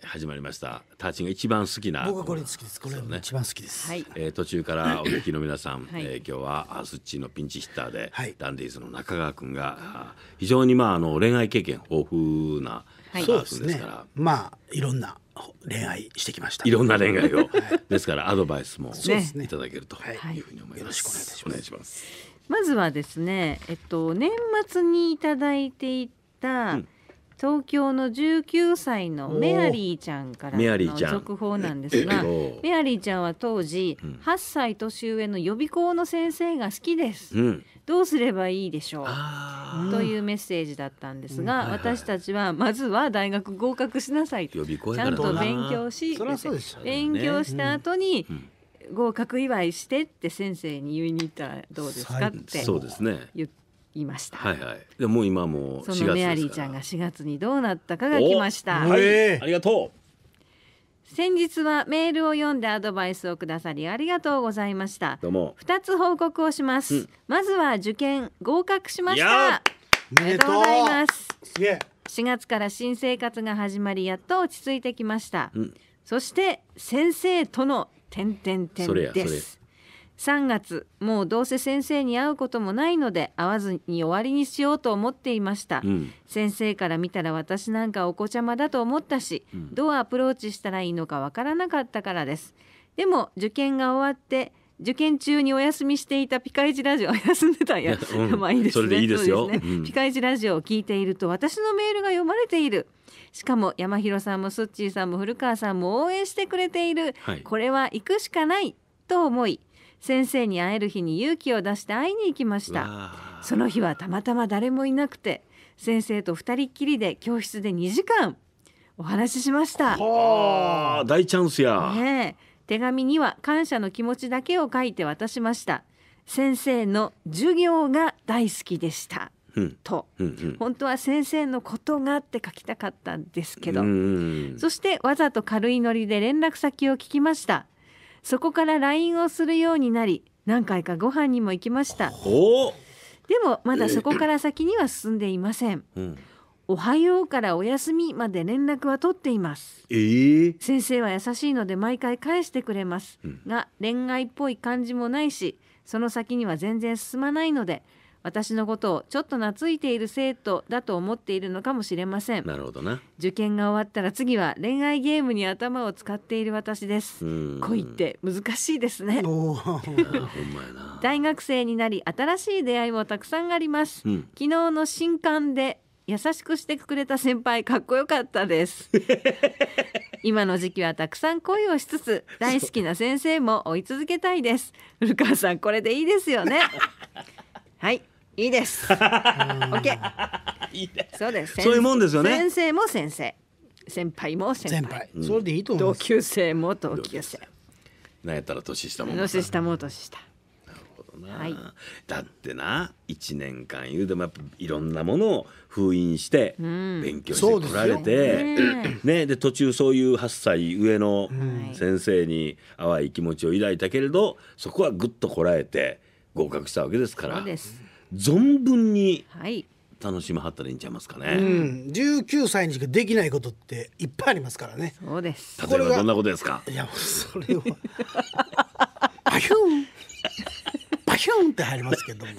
始まりましたターチンが一番好きな僕はこれ好きです。これね一番好きです。はいえー途中から お聞きの皆さん、はいえー今日はあスッチーのピンチヒッターで、はいダンディーズの中川君が非常にまああの恋愛経験豊富な中そうですねまあいろんな恋愛してきました。いろんな恋愛をですからアドバイスもいただけるというふうに思います。よろしくお願いしますお願いします。まずはですね、えっと、年末にいただいていた、うん東京の19歳のメアリーちゃんからの続報なんですがメアリーちゃんは当時8歳年上の予備校の先生が好きです、うん、どうすればいいでしょうというメッセージだったんですが、うんはいはい、私たちはまずは大学合格しなさいちゃんと勉強し、ね、勉強した後に、うん合格祝いしてって先生に言いに行ったらどうですかってそうですねいました。はいはい。でも今もそのメアリーちゃんが4月にどうなったかが来ました。はい、ありがとう。先日はメールを読んでアドバイスをくださりありがとうございました。どうも。二つ報告をします。うん、まずは受験合格しました。おめでとうございます。すげ4月から新生活が始まりやっと落ち着いてきました。うん、そして先生とのてんてんてんです3月もうどうせ先生に会うこともないので会わずに終わりにしようと思っていました、うん、先生から見たら私なんかお子ちゃまだと思ったし、うん、どうアプローチしたらいいのかわからなかったからですでも受験が終わって受験中にお休みしていたピカイチラジオ休んでたんや、うん、まあいいですねそれでいいですよ、ね、ピカイチラジオを聞いていると私のメールが読まれている、しかも山広さんもすっちーさんも古川さんも応援してくれている、はい、これは行くしかないと思い先生に会える日に勇気を出して会いに行きましたその日はたまたま誰もいなくて先生と2人っきりで教室で2時間お話ししました大チャンスや、ね、手紙には感謝の気持ちだけを書いて渡しました先生の授業が大好きでしたと、本当は先生のことがって書きたかったんですけど、そしてわざと軽いノリで連絡先を聞きましたそこから LINE をするようになり何回かご飯にも行きましたでもまだそこから先には進んでいません、うん、おはようからお休みまで連絡は取っています、えー、先生は優しいので毎回返してくれます、が恋愛っぽい感じもないしその先には全然進まないので私のことをちょっと懐いている生徒だと思っているのかもしれませんなるほどな受験が終わったら次は恋愛ゲームに頭を使っている私です恋って難しいですね 大学生になり新しい出会いもたくさんあります、うん、昨日の新刊で優しくしてくれた先輩かっこよかったです 今の時期はたくさん恋をしつつ大好きな先生も追い続けたいです古川さんこれでいいですよね はいいいですオッケーいいです。そうですそういうもんですよね先生も先生先輩も先輩先輩、それでいいと思います同級生も同級生なんやったら年下も年下も年下なはいだってな1年間言うでもやっぱいろんなものを封印して勉強してこられて、うんね、で途中そういう8歳上の先生に淡い気持ちを抱いたけれどそこはぐっとこらえて合格したわけですからそうです存分に楽しみはったらいいんちゃいますかね、はい、うん、19歳にしかできないことっていっぱいありますからねそうです例えばどんなことですかいやもうそれはパヒュンパヒュンって入りますけども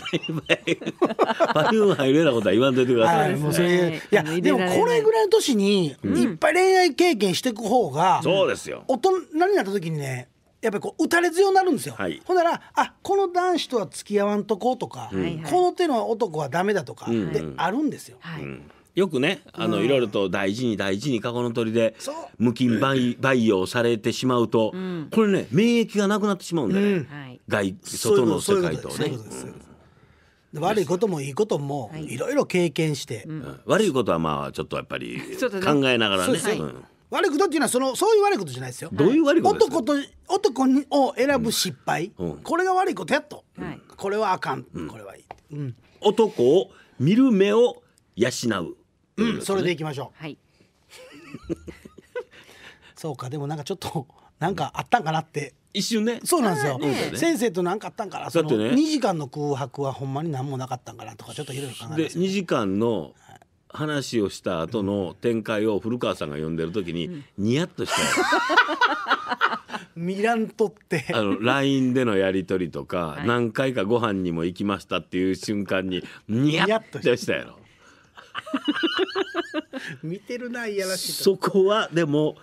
パヒュン入るようなことは言わんといてください、ね、はい、いやでもこれぐらいの年にいっぱい恋愛経験していく方が、そうですよ大人になった時にねやっぱりこう打たれ強になるんですよ、はい、ほんならあこの男子とは付き合わんとこうとか、うん、この手の男はダメだとか、であるんですよ。よくねあの、いろいろと大事に大事に過去の鳥で無菌培培養されてしまうと、これね免疫がなくなってしまうんだね、外外の世界とね。悪いこともいいこともいろいろ経験して、悪いことはまあちょっとやっぱり 考えながらね。悪いことっていうのはそのそういう悪いことじゃないですよ。どういう悪いこと男と男にを選ぶ失敗、うんうん、これが悪いことやと、はい、これはあかん、これはいい、うん、男を見る目を養う、うん、それでいきましょう。はい、そうかでもなんかちょっとなんかあったんかなって。一瞬ねそうなんですよ、ね、先生と何かあったんかなだってね2時間の空白はほんまに何もなかったんかなとかちょっといろいろ考えて2時間の話をした後の展開を古川さんが読んでる時にニヤッとしたよ。見らんとってあの LINE でのやり取りとか、何回かご飯にも行きましたっていう瞬間にニヤッとしたやろ。見てるないやらしいそこはでも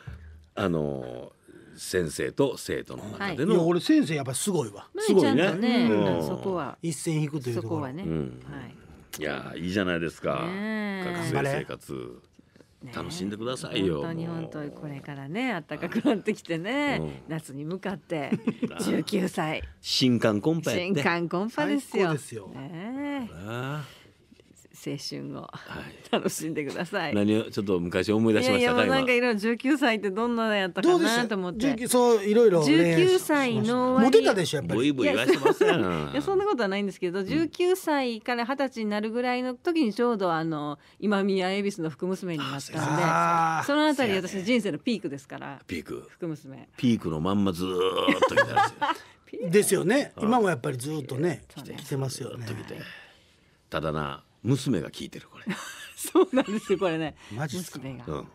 あの先生と生徒の中での、はい、俺先生やっぱすごいわすごいねね、うん、そこは一線引くというところはね、うん、はいいやいいじゃないですか、学生生活。楽しんでくださいよ。本当に本当にこれからね暖かくなってきてね、うん、夏に向かって十 9歳新刊コンパ新刊コンパですよ。ですよ。ね青春を、楽しんでください。何をちょっと昔思い出しましたいやいやなんかいろいろ十九歳ってどんなのやったかなと思って十九そういろいろ19歳のモテたでしょやっぱりいやそんなことはないんですけど十九歳から二十歳になるぐらいの時にちょうどあの今宮恵比寿の福娘になったんでそのあたり私人生のピークですからピーク福娘ピークのまんまずっと来たんですよ ですよね今もやっぱりずっとね来てますよねただな娘が聞いてるこれ そうなんですよこれねマジですか、娘がうんこ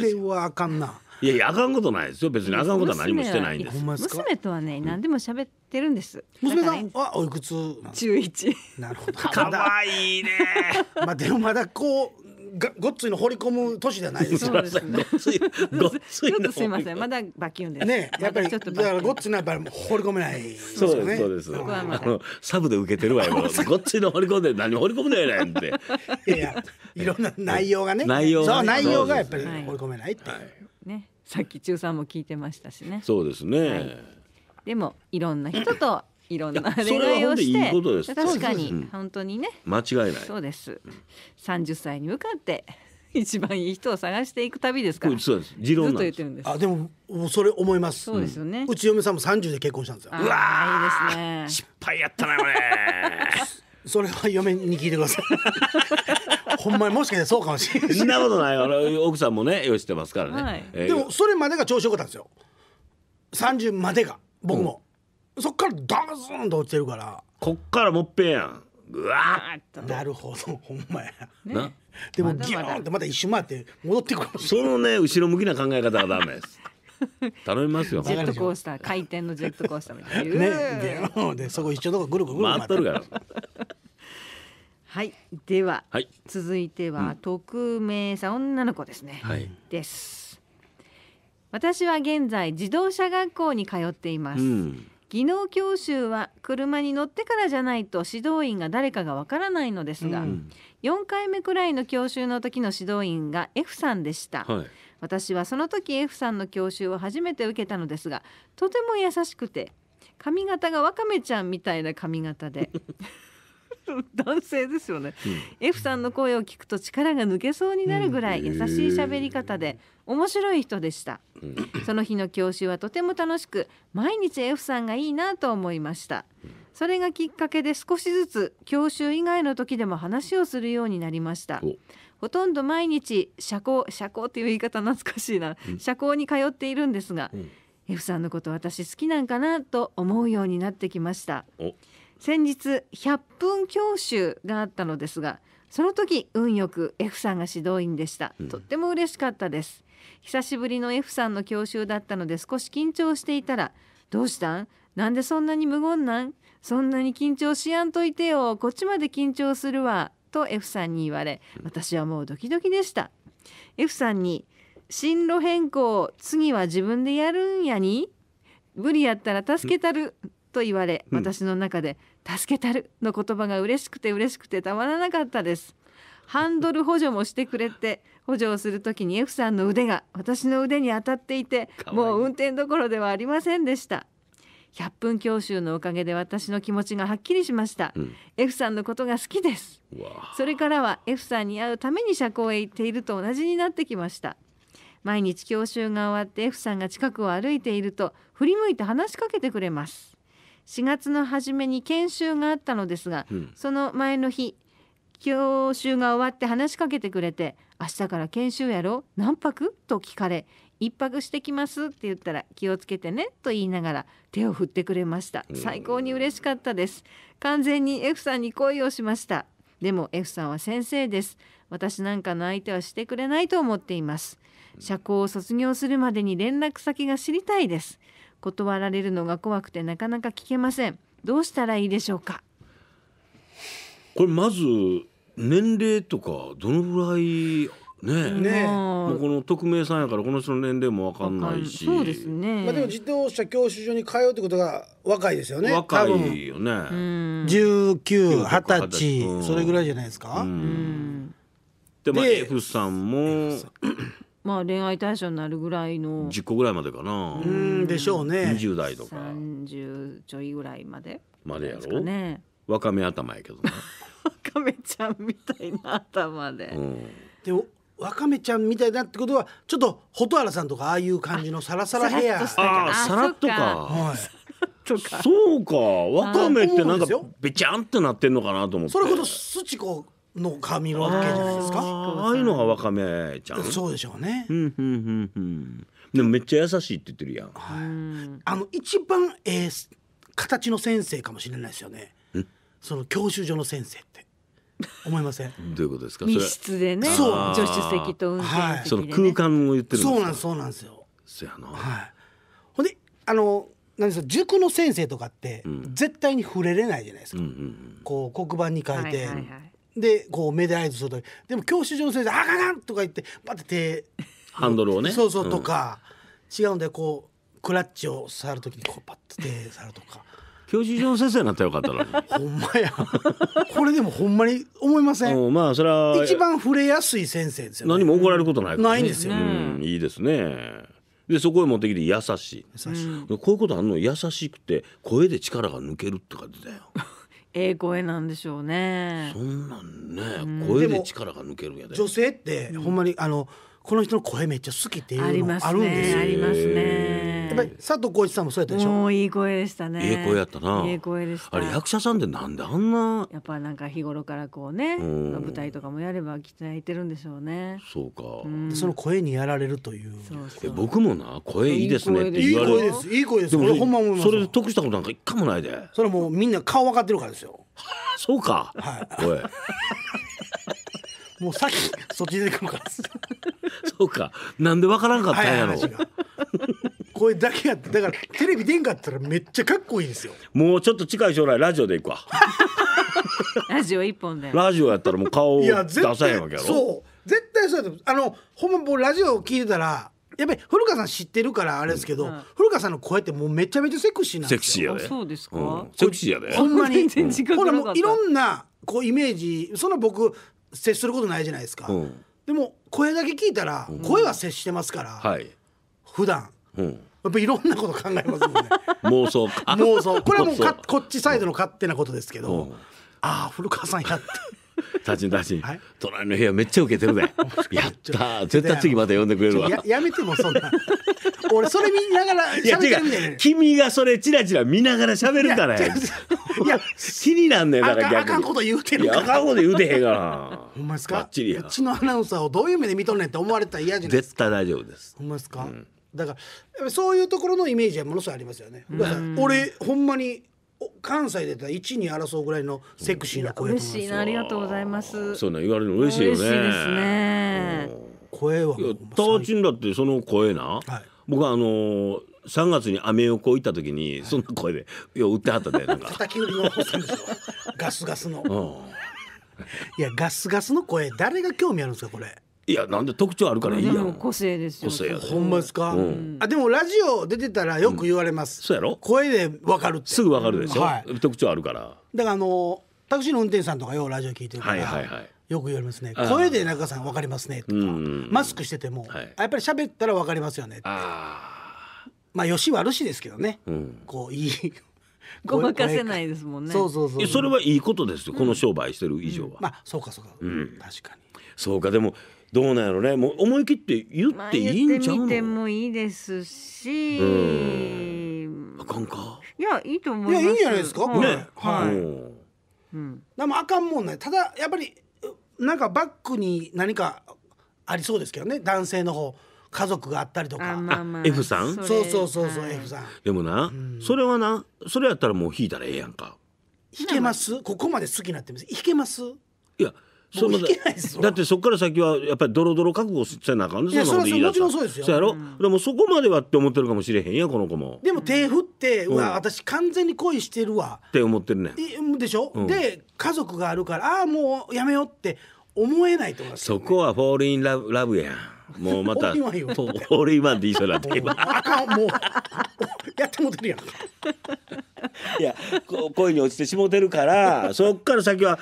れはあかんな。いやいやあかんことないですよ別にあかんことは何もしてないんですほ娘とはね何でも喋ってるんです娘ださんはおいくつな中一なるほど。かまわいいね まあでもまだこうがごっついの掘り込む年じゃないですか。ごっついちょっとすみません、まだバキュンです。ね、やっぱり、だからごっついのやっぱり掘り込めない、ね。そうです、そ うです。あの、サブで受けてるわよ。ごっついの掘り込んで、何掘り込むのやねんって。いやいろんな内容がね。内容そう、内容がやっぱり掘り込めないってはい、ね、さっき中さんも聞いてましたしね。そうですね。でも、いろんな人と。いろんな 恋愛をしていいこと確かに、うん、本当にね間違いないそうです三十歳に向かって 一番いい人を探していく旅ですから。そうです。持論であ、でも、それ思います。そうですよね。うち嫁さんも三十で結婚したんですよ。うわいいですね。失敗やったな、これ。それは嫁に聞いてください。ほんまにもしかしてそうかもしれない。そんなことない。あの奥さんもね、用意してますからね。でも、それまでが調子よかったんですよ。三十までが、僕も。そっからダンスンと落ちてるからこっからもっぺんやんうわっとなるほどほんまや、なでもギューンってまた一瞬回って戻ってくるそのね後ろ向きな考え方がダメです頼みますよジェットコースター回転のジェットコースターみたいなねでそこ一緒とかぐるぐる回っとるからはいでは、はい、続いては、うん、匿名さん女の子ですね、はい、です私は現在自動車学校に通っています、うん技能教習は車に乗ってからじゃないと指導員が誰かがわからないのですが、うん、4回目くらいの教習の時の指導員が F さんでした、はい、私はその時 F さんの教習を初めて受けたのですがとても優しくて髪型がわかめちゃんみたいな髪型で 男性ですよね、うん、F さんの声を聞くと力が抜けそうになるぐらい優しい喋り方で面白い人でした、うん、その日の教習はとても楽しく毎日 F さんがいいなと思いましたそれがきっかけで少しずつ教習以外の時でも話をするようになりましたほとんど毎日社交社交っていう言い方懐かしいな、うん、社交に通っているんですが、F さんのこと私好きなんかなと思うようになってきました先日100分教習があったのですがその時運よく F さんが指導員でした、とっても嬉しかったです久しぶりの F さんの教習だったので少し緊張していたら「どうしたんなんでそんなに無言なんそんなに緊張しやんといてよこっちまで緊張するわ」と F さんに言われ私はもうドキドキでした F さんに「進路変更次は自分でやるんやに?」無理やったら助けたると言われ、私の中で「助けたる」の言葉が嬉しくて嬉しくてたまらなかったです。ハンドル補助もしてくれて補助をする時に F さんの腕が私の腕に当たっていてもう運転どころではありませんでした。100分教習のおかげで私の気持ちがはっきりしました、うん、F さんのことが好きですそれからは F さんに会うために社交へ行っていると同じになってきました毎日教習が終わって F さんが近くを歩いていると振り向いて話しかけてくれます4月の初めに研修があったのですが、うん、その前の日教習が終わって話しかけてくれて「明日から研修やろ何泊?」と聞かれ「一泊してきます」って言ったら「気をつけてね」と言いながら手を振ってくれました最高に嬉しかったです完全に F さんに恋をしましたでも F さんは先生です私なんかの相手はしてくれないと思っています社交を卒業するまでに連絡先が知りたいです断られるのが怖くてなかなか聞けませんどうしたらいいでしょうかこれまず年齢とかどのぐらいねねもうこの匿名さんやからこの人の年齢もわかんないしそうですね、まあ、でも自動車教習所に通うってことが若いですよね若いよね1920うん、それぐらいじゃないですか、うん、でまあ F さんもまあ恋愛対象になるぐらいの10個ぐらいまでかなうんでしょうね20代とか30ちょいぐらいまでまでやろうねわかめ頭やけどな わかめちゃんみたいな頭で、うん、でもわかめちゃんみたいだってことはちょっと蛍原さんとかああいう感じのサラサラヘアあさらっとか、はい、そうかわかめってなんかべちゃんってなってんのかなと思ってそれこそすちこの髪のわけじゃないですかああいうのがわかめちゃんそうでしょうねでもめっちゃ優しいって言ってるやん、はい、あの一番ええー、形の先生かもしれないですよねその教習所の先生って思いませんどういうことですか密室でねそう助手席と運転席、ね、はい、その空間を言ってるそうなんそうなんですよそやな、はい、ほんであの何ですか塾の先生とかって絶対に触れれないじゃないですか、こう黒板に書いて、でこう目で合図するとでも教習所の先生「あかがん!」とか言ってパッて手ハンドルをねそうそうとか、違うんでこうクラッチを触るときにこうパッて手触るとか。教所上先生になったらよかったな。ほんまやこれでもほんまに思いません、うまあそれは一番触れやすい先生ですよ、ね、何も怒られることない、ね、ないんですよ、うん、いいですねでそこへ持ってきて優しい優しい、こういうことあんの優しくて声で力が抜けるって感じだよええ声なんでしょうねそんなんね、声で力が抜けるんやで女性ってほんまにあのこの人の声めっちゃ好きっていうのあるんですよ。ありますね。やっぱり佐藤浩市さんもそうやったでしょ。もういい声でしたね。いい声やったな。いい声でした。あれ役者さんでなんであんな。やっぱなんか日頃からこうね、舞台とかもやれば鍛えてるんでしょうね。そうか。その声にやられるという。そう僕もな声いいですねって言われる。いい声です。いい声です。これほんそれで得したことなんか一回もないで。それもうみんな顔分かってるからですよ。そうか。はい。もうさっきそっちでてくるから そうかなんでわからんかったんやろ、これだけやってだからテレビ出んかったらめっちゃかっこいいですよもうちょっと近い将来ラジオでいくわ ラジオ一本でラジオやったらもう顔出さへんわけやろそう絶対そうやとあのほんまもうラジオ聞いてたらやっぱり古川さん知ってるからあれですけど、うん、古川さんの声ってもうめちゃめちゃセクシーなんですよセクシーやでそうですか、うん、セクシーやでほんまにほらもういろんなこうイメージそんな僕接することないじゃないですか、うんでも声だけ聞いたら声は接してますから、うん、はい、普段、うん、やっぱいろんなこと考えますもんね 妄想妄想これはもうかこっちサイドの勝手なことですけど、うん、ああ古川さんやって立ちん立ちん、はい、隣の部屋めっちゃ受けてるで やった絶対次また呼んでくれるわややめてもそんな俺それ見ながら 喋ってるみたいな君がそれチラチラ見ながら喋るからやいや気になんねんから逆あかんこと言うてるからあかんこと言うてへんからほんまですかうちのアナウンサーをどういう目で見とんねんって思われたら嫌じゃないですか絶対大丈夫ですほんまですか、うんだからそういうところのイメージはものすごいありますよね。俺ほんまに関西でた一に争うぐらいのセクシーな声嬉しいなありがとうございますそうね言われるの嬉しいよねですね、声はタワチンだってその声な、はい、僕はあのー3月にアメ横行った時に、そんな声で「いや売ってはったで」なんか叩き売りのおっさんでしょガスガスの、いやガスガスの声誰が興味あるんですかこれいやなんで特徴あるからいいやん個性ですよ個性やほんまですか、うん、あでもラジオ出てたらよく言われます、うん、そうやろ声でわかるすぐわかるでしょ、はい、特徴あるからだからあのタクシーの運転手さんとかようラジオ聞いてるから、はいはいはいよく言われますね声で中さん分かりますねとか、マスクしてても、はい、やっぱり喋ったら分かりますよねっまあよし悪しですけどね、うん、こういい ごまかせないですもんねそうそうそうそれはいいことですよ、うん、この商売してる以上は、まあそうかそうか、確かにそうかでもどうなんやろうねもう思い切って言っていいんちゃうの、まあ、言ってみてもいいですし、あかんかいやいいと思いますいやいいんじゃないですかこれ、ね、はい、うん、でもあかんもんねただやっぱりなんかバックに何かありそうですけどね男性の方家族があったりとかあ、まあまあ、F さんそうそうそうそう、はい、F さんでもな、それはなそれやったらもう引いたらええやんか引けますここまで好きになってます引けますいやそのだってそこから先はやっぱりドロドロ覚悟せなあかんねそんなこと言いだしたそうですよやろ、うん、でもそこまではって思ってるかもしれへんやこの子もでも手振って、うん、うわ私完全に恋してるわって思ってるねでしょ、うん、で家族があるからああもうやめようって思えないと思います、ね、そこはフォーリンラブラブやもうまた フォーリンワンでい緒になって今もう やってもてるやんいや恋に落ちてしもてるからそっから先は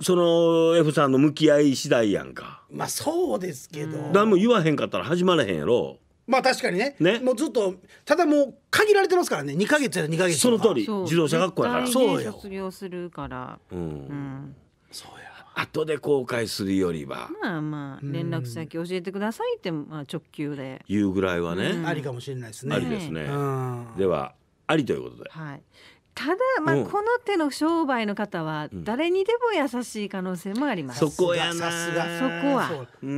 その F さんの向き合い次第やんかまあそうですけど何も言わへんかったら始まらへんやろまあ確かにねねもうずっとただもう限られてますからね2か月や2か月その通り自動車学校やからそうよ卒業するからうん、うんそうや後で後悔するよりはまあまあ連絡先教えてくださいって、まあ、直球で言うぐらいはね、うん、ありかもしれないですねありですね、うん、ではありということで、はい、ただ、まあ、うんこの手の商売の方は誰にでも優しい可能性もあります。そこやなさすがそこはうう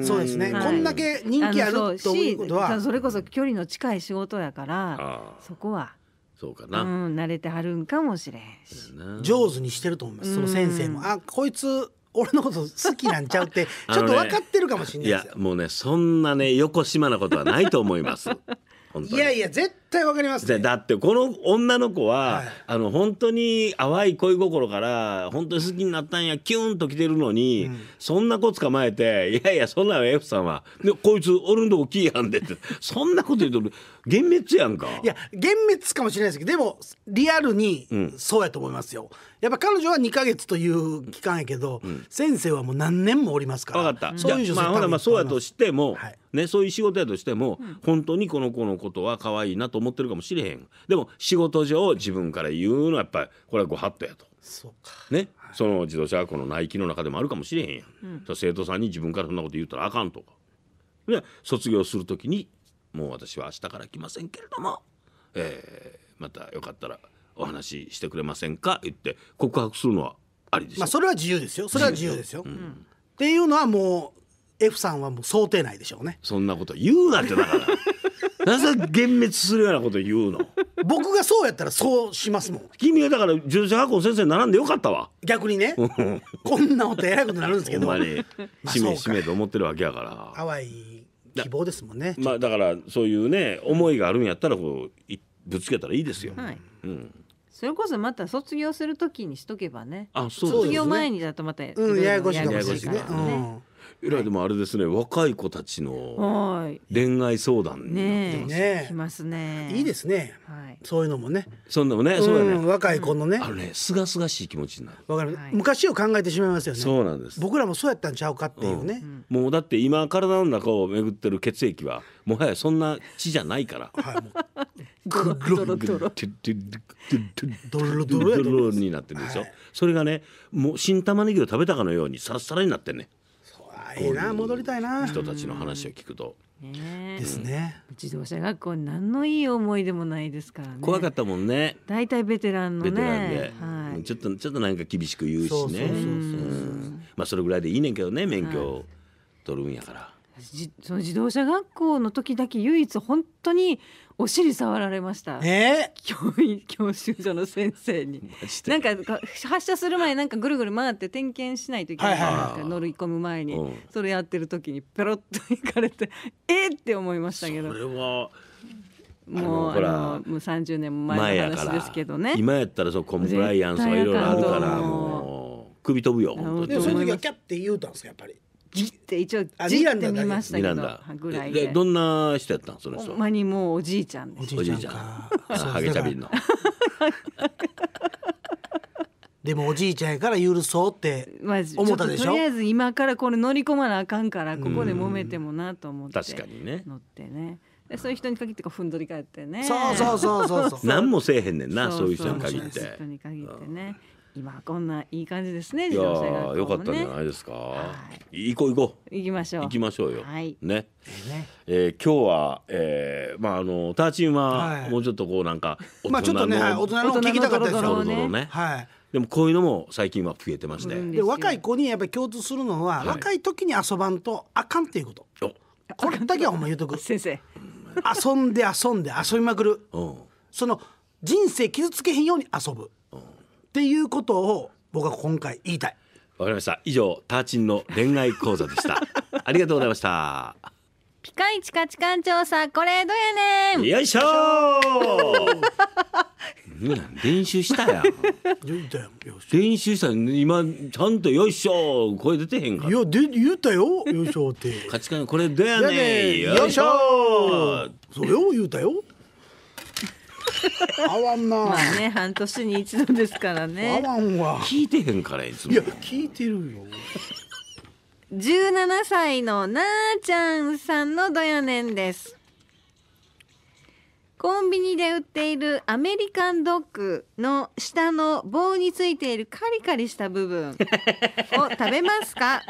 んそうですね、はいこんだけ人気あるそいうことはしそれこそ距離の近い仕事やからそこは、そうかうん、慣れてはるんかもしれんし。上手にしてると思いますその先生もあこいつ俺のこと好きなんちゃうって ちょっと分かってるかもしれないですよもうねそんなね横島なことはないと思います本当いにやいや絶対わかります、ね、だってこの女の子は、はい、あの本当に淡い恋心から本当に好きになったんやキュンと来てるのに、うん、そんな子捕まえて「いやいやそんなん F さんはでこいつ俺んとこキーやんで」ってそんなこと言うと幻滅やんか。いや幻滅かもしれないですけどでもリアルにそうやと思いますよ。うん、やっぱ彼女は2か月という期間やけど、うん、先生はもう何年もおりますから。分かったそういう女性まあまあそうやとしても、はい、ねそういう仕事やとしても、本当にこの子のことは可愛いなと思思ってるかもしれへんでも仕事上自分から言うのはやっぱりこれはご法度やと。そうかね、その自動車はこの内規の中でもあるかもしれへんや、うん、生徒さんに自分からそんなこと言ったらあかんとか、ね、卒業する時にもう私は明日から来ませんけれども、えー、またよかったらお話ししてくれませんか言って告白するのはありですまあそれは自由ですよそれは自由ですよ、うん、っていうのはもう F さんはもう想定内でしょうねそんなこと言うなってだからなぜ幻滅するようなこと言うの 僕がそうやったらそうしますもん君はだから自動車学校の先生に並んでよかったわ逆にね こんなことえらいことになるんですけどほんまにしめしめと思ってるわけやから淡い希望ですもんねまあだからそういうね思いがあるんやったらこうぶつけたらいいですよ、はいうんそれこそまた卒業するときにしとけばね。あ、そう卒業前にだとまた、ややこしいかもしれないね。えらいでもあれですね、若い子たちの恋愛相談になってます。ねきますね。いいですね。はい。そういうのもね。そんなもね、そうだね。若い子のね。あれね、すがすがしい気持ちになる。わかる。昔を考えてしまいますよね。そうなんです。僕らもそうやったんちゃうかっていうね。もうだって今体の中を巡ってる血液はもはやそんな血じゃないから。はい。ドロドロドロドロになってるんでしょ。それがね、もう新玉ねぎを食べたかのようにサラサラになってね。いな戻りたいな人たちの話を聞くと。ね、ですね、自動車学校何のいい思いでもないですからね怖かったもんね大体ベテランのねベテランで、はい、ちょっとちょっとなんか厳しく言うしねまあそれぐらいでいいねんけどね免許取るんやから、はい、その自動車学校の時だけ唯一本当にお尻触られました。えー、教 教習所の先生に。なんか発射する前なんかぐるぐる回って点検しないといけないなですか。乗り込む前に、うん、それやってる時にペロッと行かれて えー、って思いましたけど。それは。もうあのもう30年前の話ですけどね今やったらそうコンプライアンスがいろいろあるからもう首飛ぶよでその時はキャッて言うたんですかやっぱりじって一応じってみましたけどぐらいでどんな人やったんその人ほんまにもうおじいちゃんですおじいちゃんハゲチャビンのでもおじいちゃんやから許そうって思ったでしょ,、まあ、とりあえず今からこれ乗り込まなあかんからここで揉めてもなと思って確かにね乗ってねでそういう人に限ってこうふんどり返ってねそうそうそうそうそう 何もせえへんねんなそういう人に限って。そうそうそう人に限ってね今こんないい感じですね。自動車学ね、良かったんじゃないですか。は行こう行こう。行きましょう。行きましょうよ。はいね。えー、今日は、えー、まああのターチンはもうちょっとこうなんか大人の、まあちょっとね大人の聞きたかったですよね。はい。でもこういうのも最近は増えてまして、で若い子にやっぱり共通するのは、若い時に遊ばんとあかんっていうこと。これだけはほんま言うとく。先生。遊んで遊んで遊びまくる。その人生傷つけへんように遊ぶ。っていうことを僕は今回言いたいわかりました以上ターチンの恋愛講座でした ありがとうございましたピカイチ価値観調査これどうやねんよいしょ 練習したやん練習した今ちゃんとよいしょ声出てへんかいやで言ったよよいしょって価値観これどやねんよいしょそれを言ったよ 合わんな。まあね、半年に一度ですからね。合わんわ。聞いてへんから、いつも。いや、聞いてるよ。17歳のなあちゃんさんのどやねんです。コンビニで売っているアメリカンドッグの下の棒についているカリカリした部分 を食べますか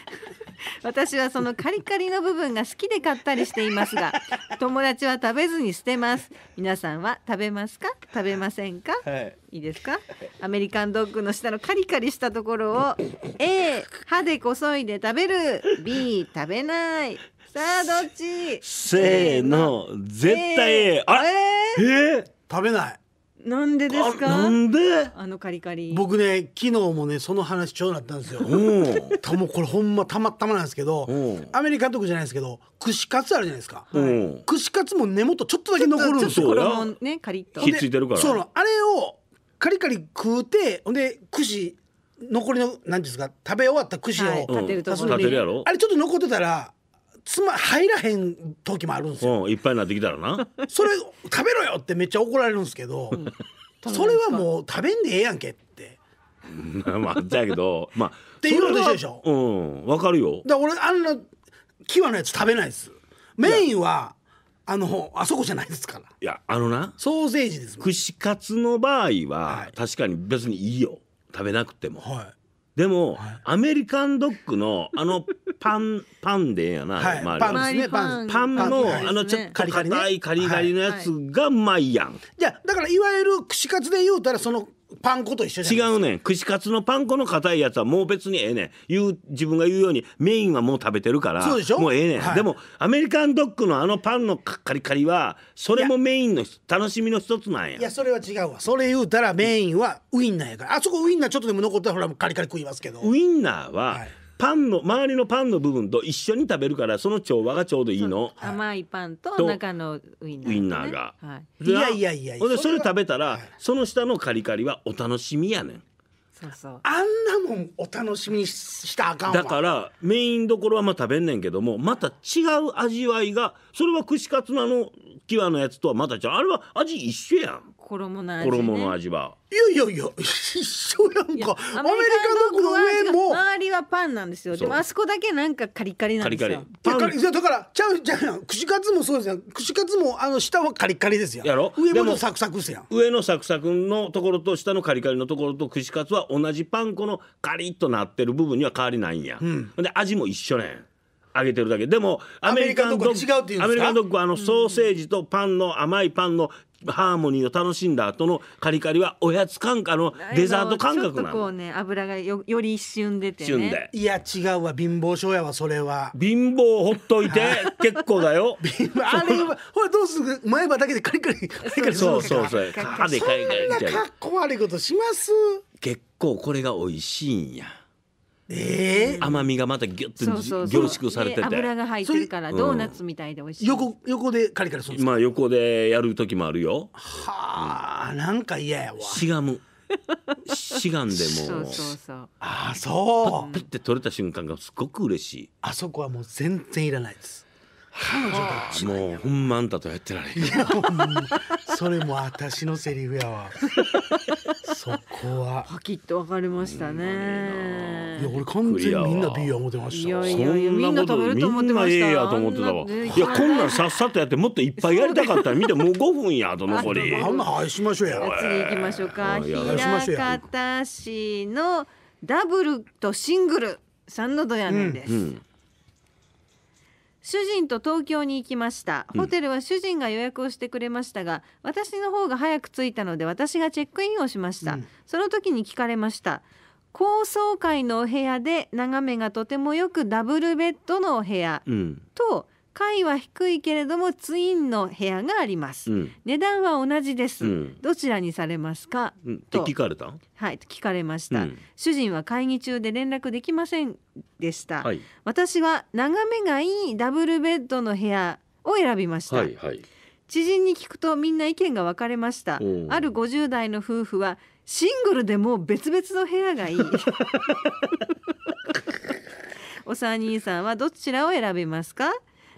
私はそのカリカリの部分が好きで買ったりしていますが 友達は食べずに捨てます皆さんは食べますか食べませんか、はい、いいですかアメリカンドッグの下のカリカリしたところを A 歯でこそいで食べる B 食べないさあどっちせーの絶対 A あれえー、食べないなんでですかなんであのカリカリ僕ね昨日もねその話ちょうなったんですよたもこれほんまたまたまなんですけどアメリカとかじゃないですけど串カツあるじゃないですか串カツも根元ちょっとだけ残るんですよちねカリッとひっついてるからそうあれをカリカリ食うてほんで串残りの何ですか食べ終わった串を、はい、立てるとこにあれちょっと残ってたらつま入らへん時もあるんですよ、うん、いっぱいになってきたらなそれ食べろよってめっちゃ怒られるんですけど、それはもう食べんでええやんけって まあだけどまあっていうのと一緒でしょうんわかるよだ俺あんなキワのやつ食べないですメインはあのあそこじゃないですからいやあのなソーセージです串カツの場合は、はい、確かに別にいいよ食べなくてもはいでも、はい、アメリカンドッグのあのパンパンでやな、はい、パンですねパンパンの、あのちょっと硬いカリカリのやつがうまいやん、はい、じゃだからいわゆる串カツで言うたらそのパン粉と一緒違うね串カツのパン粉の硬いやつはもう別にええねん言う自分が言うようにメインはもう食べてるからそうでしょもうええねん、はい、でもアメリカンドッグのあのパンのカリカリはそれもメインの楽しみの一つなんやいやそれは違うわそれ言うたらメインはウインナーやからあそこウインナーちょっとでも残ったらほらカリカリ食いますけどウインナーは、はいパンの周りのパンの部分と一緒に食べるからその調和がちょうどいいの甘いパンと中のウインナー、ね,、ンナーが、はい、いやいやいやそれそれ食べたら、その下のカリカリはお楽しみやねんそうそうあんなもんお楽しみしたあかんだからメインどころはまあ食べんねんけどもまた違う味わいがそれは串カツのあのキワのやつとはまたちゃうあれは味一緒やん衣の味、ね、衣の味はいやいやいや一緒やんかアメリカドッグの上も周りはパンなんですよでもあそこだけなんかカリカリなんですよカリカリだからちゃうじゃん串カツもそうですやん串カツもあの下はカリカリですよやろ上もサクサクですやん上のサクサクのところと下のカリカリのところと串カツは同じパン粉のカリッとなってる部分には変わりないんや、うん、で味も一緒ねん揚げてるだけでもアメリカンドッグアメリカンドッグはあのソーセージとパンの甘いパンのハーモニーを楽しんだ後のカリカリはおやつ感覚のデザート感覚なのちょっとこうね油がよより一瞬出てねいや違うわ貧乏症やわそれは貧乏ほっといて 結構だよあれはほらどうする前歯だけでカリカリカリカリそうそうそう歯でカリカリそんなかっこ悪いことします結構これが美味しいんやえー、甘みがまたギュッと凝縮されてて油が入ってるからドーナツみたいで美味しい、うん、横横でカリカリそうまあ横でやる時もあるよはあ、なんか嫌やわしがむしがんでもそうあそうピッて取れた瞬間がすごく嬉しいあそこはもう全然いらないです彼女たちもうほんまあんたとやってられへんいやほんまそれも私のセリフやわ そこはパキッと分かりましたねいや俺完全にみんな B や思ってましたいやいやいやみんな食べると思ってましたみんな A やと思ってたわいやこんなんさっさとやってもっといっぱいやりたかったら見てもう5分やあと残りあんな愛しましょうや次行きましょうか枚方し。のダブルとシングル三のドやなんです、うんうん主人と東京に行きましたホテルは主人が予約をしてくれましたが、うん、私の方が早く着いたので私がチェックインをしました、うん、その時に聞かれました高層階のお部屋で眺めがとてもよくダブルベッドのお部屋、うん、と階は低いけれどもツインの部屋があります、うん値段は同じです、うんどちらにされますか、うんっ聞かれたはい聞かれました、うん主人は会議中で連絡できませんでした、はい私は眺めがいいダブルベッドの部屋を選びました、はいはい知人に聞くとみんな意見が分かれましたある50代の夫婦はシングルでも別々の部屋がいい お三人さんはどちらを選びますか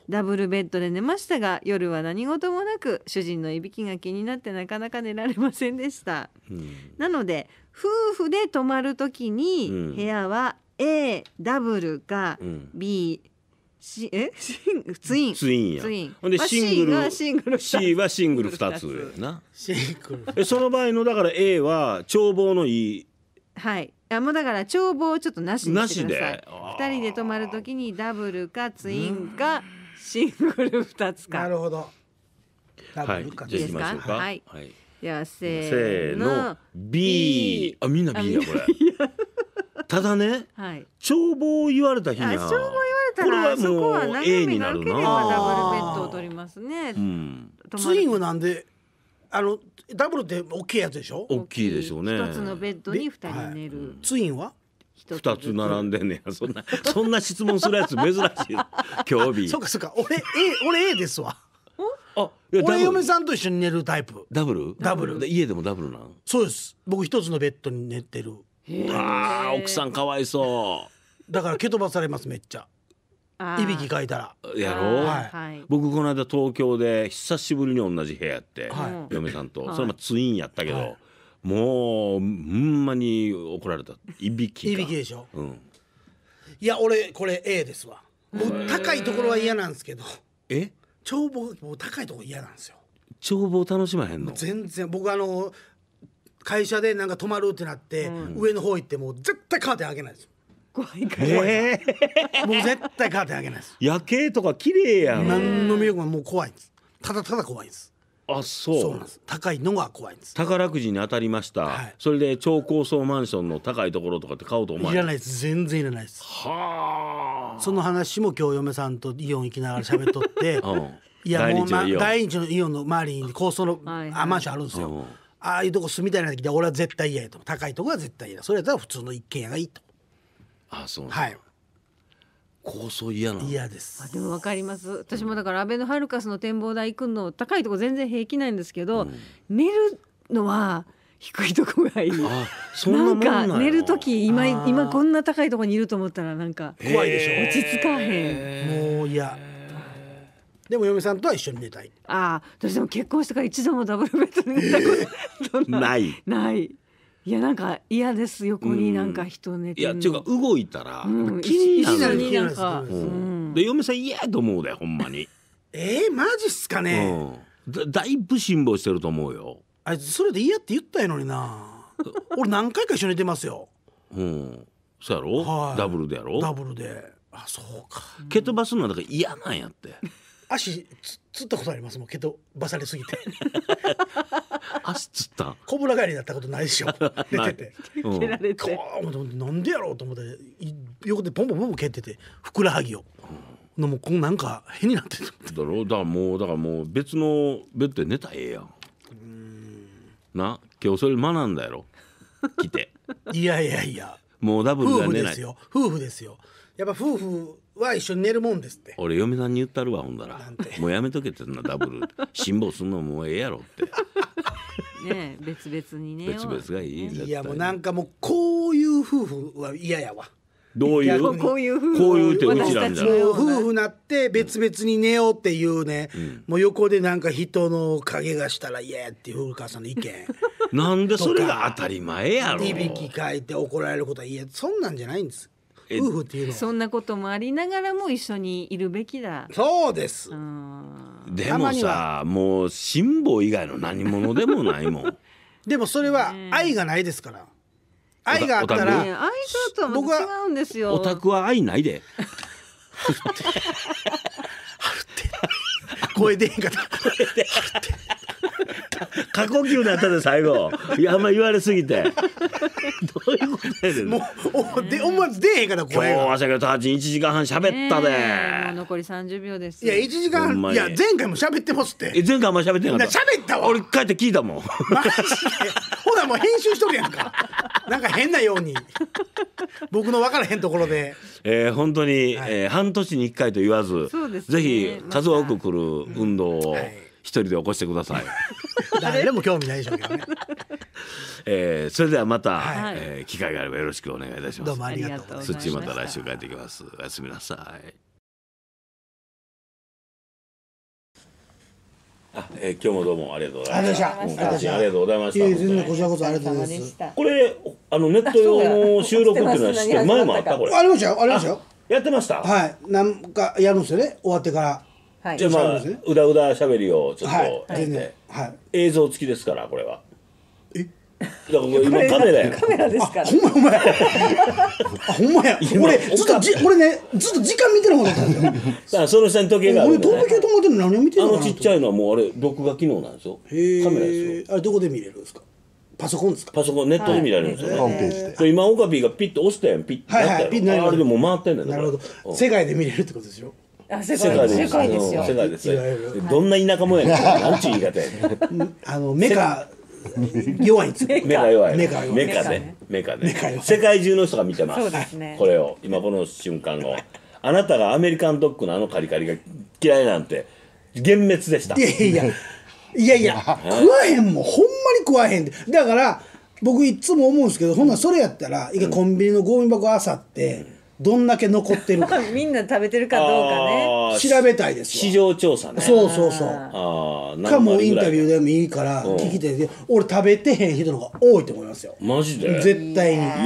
ダブルベッドで寝ましたが夜は何事もなく主人のいびきが気になってなかなか寝られませんでした、うん、なので夫婦で泊まる時に部屋は A ダブルか B、うんえツインツインやツインほんでシングル、シングル C はシングル2つやなシングルその場合のだから A は眺望のいいはいあもうだから眺望ちょっとなしにしてくださいなしで2人で泊まる時にダブルかツインか、うんシングル二つか。なるほど。はい、じゃ行きましょうか。はい。はい、じゃせーの B。あみんな B やこれ。ただね、はい、帳簿を言われた日には。帳簿言われたらそこは A になるな。ダブルベッドを取りますね。うん、ツイングなんで。あのダブルって大きいやつでしょ大きいでしょうね一つのベッドに二人寝る、はい、ツインは二つ並んでんねや そんなそんな質問するやつ珍しい 興味そうかそうか俺 A 俺 A ですわあ俺嫁さんと一緒に寝るタイプダブルダブル家でもダブルなそうです僕一つのベッドに寝てるあ奥さんかわいそうだから蹴飛ばされますめっちゃいびきかいたらやろう、はい、僕この間東京で久しぶりに同じ部屋やって、はい、嫁さんと、はい、それもツインやったけど、もうほんまに怒られたいびきいびきでしょ、うん、いや俺これ A ですわもう高いところは嫌なんですけどえ眺望もう高いところ嫌なんですよ眺望楽しまへんの全然僕あの会社でなんか泊まるってなって、うん、上の方行ってもう絶対カーテン開けないですよ怖いから、えー、もう絶対カーテン開けないです夜景とか綺麗やん何の魅力ももう怖いですただただ怖いですあそうそうなんです高いのが怖いんです宝くじに当たりました、はい、それで超高層マンションの高いところとかって買おうと思いらないです全然いらないですはあその話も今日嫁さんとイオン行きながら喋っとって、うん、いやもう、ま、第一のイオンの周りに高層の、はいはい、マンションあるんですよ、うん、ああいうとこ住みたいな時で俺は絶対嫌やと高いとこは絶対嫌それやったら普通の一軒家がいいとあそうはい構想嫌な嫌ですあでもわかります私もだからアベノハルカスの展望台行くの高いとこ全然平気ないんですけど、うん、寝るのは低いとこがいいあそんなんか寝る時今今こんな高いとこにいると思ったらなんか怖いでしょ落ち着かへんもういやでも嫁さんとは一緒に寝たいああ私でも結婚してから一度もダブルベッドで寝たこと ないないいやなんか嫌です横になんか人寝ていやっていうか動いたら気になる、ん、になんか、で嫁さん嫌やと思うでほんまにえー、マジっすかね、だいぶ辛抱してると思うよあいつそれで嫌って言ったやのにな俺何回か一緒に出ますようんそうやろ、ダブルでやろダブルであそうか、蹴飛ばすのはだから嫌なんやって足つつったことありますもん毛とばされすぎて 足つったこぶら返りなったことないでしょ出 てて蹴られてなんでやろうと思って横でポンポンポン蹴っててふくらはぎを。のもこうなんか変になってだろうだからもうだからもう別のベッドで寝たらええやんな今日それ学んだやろ来て いやいやいやもうダブルが寝ない夫婦ですよ夫婦ですよやっぱ夫婦は一緒に寝るもんですって俺嫁さんに言ったるわほんだらなんもうやめとけってそんなダブル 辛抱すんのもうええやろって ね別々にね別々がいい絶対いやもうなんかもうこういう夫婦は嫌やわどういうこういう夫婦こういうってうちらんじゃな夫婦なって別々に寝ようっていうね、もう横でなんか人の影がしたら嫌やっていう古川さんの意見なんでそれが当たり前やろいびきかいて怒られることは嫌そんなんじゃないんです夫婦っていうのそんなこともありながらも一緒にいるべきだそうですでもさもう辛抱以外の何者でもないもん でもそれは愛がないですから、愛があったら、ね、愛情とは違うんですよオタクは愛ないで 声出へんかった声出へんかった 過呼吸だったで最後いやあんま言われすぎて どういうことやねんもうおで思わず出えへんから今日声がはせけたち1時間半喋ったで、ねえもう残り30秒ですいや1時間半いや前回も喋ってますってえ前回あんま喋ってなかったな喋ったわ俺帰って聞いたもんマジで ほらもう編集しとるやんかなんか変なように僕の分からへんところでえー、本当に、えー半年に1回と言わそうでず、すねぜひ数多く来る運動を、はい一人で起こしてください 誰も興味ないでしょうけどね、えー、それではまた、はい、えー、機会があればよろしくお願いいたしますどうもありがとうそっちまた来週帰ってきますおやすみなさいあ、えー、今日もどうもありがとうございました。ありがとうございました。全然こちらこそありがとうございます。これあのネット用の収録っていうのは知って前もあったこれ。ありましたよ、ありましたよ。やってました。はい、なんかやるんですよね。終わってから。じゃあまあ、うだうだしゃべりをちょっと、全然、映像付きですからこれはえだから今カメラやカメラですからほんまほんまやあほんまや 俺ずっとじ俺ねずっと時間見てる方だったんだよ だからその下に時計がある、俺東京止まってるの何を見てるのあのちっちゃいのはもうあれ録画機能なんですよカメラですよあれどこで見れるんですかパソコンですかパソコンネットで見られるんですよね、ホームページで今オカピーがピッと押したやんピッと、あれでも回ってんだよなるほど世界で見れるってことですよあ世界世界ですよ世界ですどんな田舎もやねなんちゅう言い方や あの目が弱いんですよ目が弱いメカ弱いメカねメカね世界中の人が見てますこれを今この瞬間をあなたがアメリカンドッグのあのカリカリが嫌いなんて幻滅でしたいやいやいやいや食わへんもほんまに食わへんでだから僕いつも思うんですけどほんなそれやったら一回コンビニのゴミ箱あさって、どんだけ残ってるか みんな食べてるかどうかね調べたいです市場調査ねそうそうそうああかもうインタビューでもいいから聞きて俺食べてへん人の方が多いと思いますよマジで絶対にいや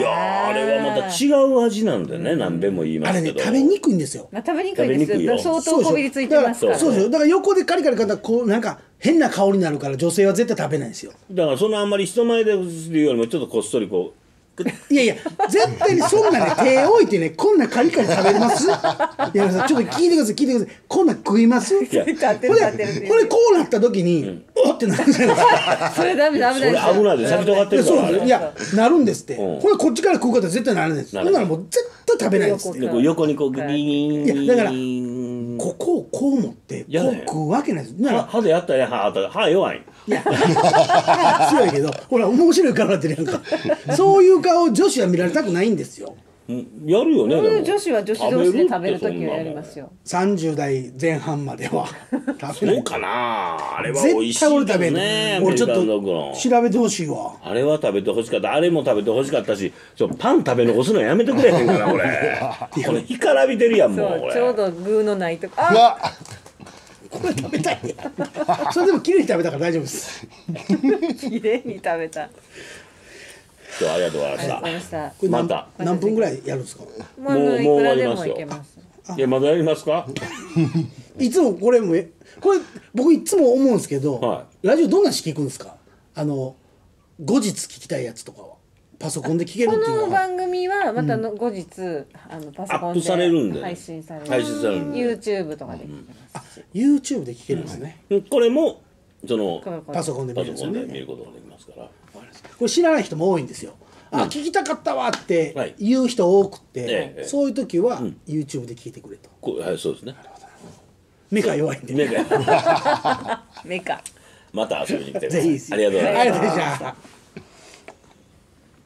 ーあれはまた違う味なんだよね何べも言いまあれね食べにくいんですよまあ、食べにくいです食いよ相当こびりついてますからそうですよだからそうだから横でカリカリかこうなんか変な香りになるから女性は絶対食べないんですよだからそのあんまり人前でするよりもちょっとこっそりこういやいや、絶対にそんなね、手置いてね、こんなカリカリ食べますいやさちょっと聞いてください、聞いてください。こんな食いますこれ、これこうなった時に、おってなるじゃないですか。それダメダメだよ。危ないで、いや、なるんですって。これこっちから食う方絶対なるんです。ほんならもう絶対食べないですって。横にこう、グリーン。いや、だから、ここをこう持って、こう食うわけないです。歯でやったら、歯、歯弱い。いや いけどほら面白いからってなんかそういう顔女子は見られたくないんですよやるよね、うん、女子は女子同士で食べる時はやりますよ30代前半までは食べないそうかなあれは美味しいよねね俺ちょっと調べてほしいわあれは食べてほしかったあれも食べてほしかったしちょパン食べ残すのやめてくれへんかこれ これ干からびてるやんもうちょうど具のないとこあっこれ食べたい それでも綺麗に食べたから大丈夫です綺麗に食べた今日はありがとうございました。したこれ何,、また何分ぐらいやるんですか。もうもう終わりますよ。いやまだやりますか。いつもこれもこれ僕いつも思うんですけど、はい、ラジオどんな式聞くんですか。あの後日聞きたいやつとかパソコンで聞けるっていうのこの番組はまたの後日、あのパソコアンップされるで配信される配信されるんで YouTube とかで聞けまあすし、YouTube で聞けるんですね、これもそのパソコンで見ることができますからこれ知らない人も多いんですよあ、聞きたかったわって言う人多くて、ええそういう時は YouTube で聞いてくれとこうはいそうですね目が弱いんで目がメカ また遊びに来てくださ ぜひいありがとうございます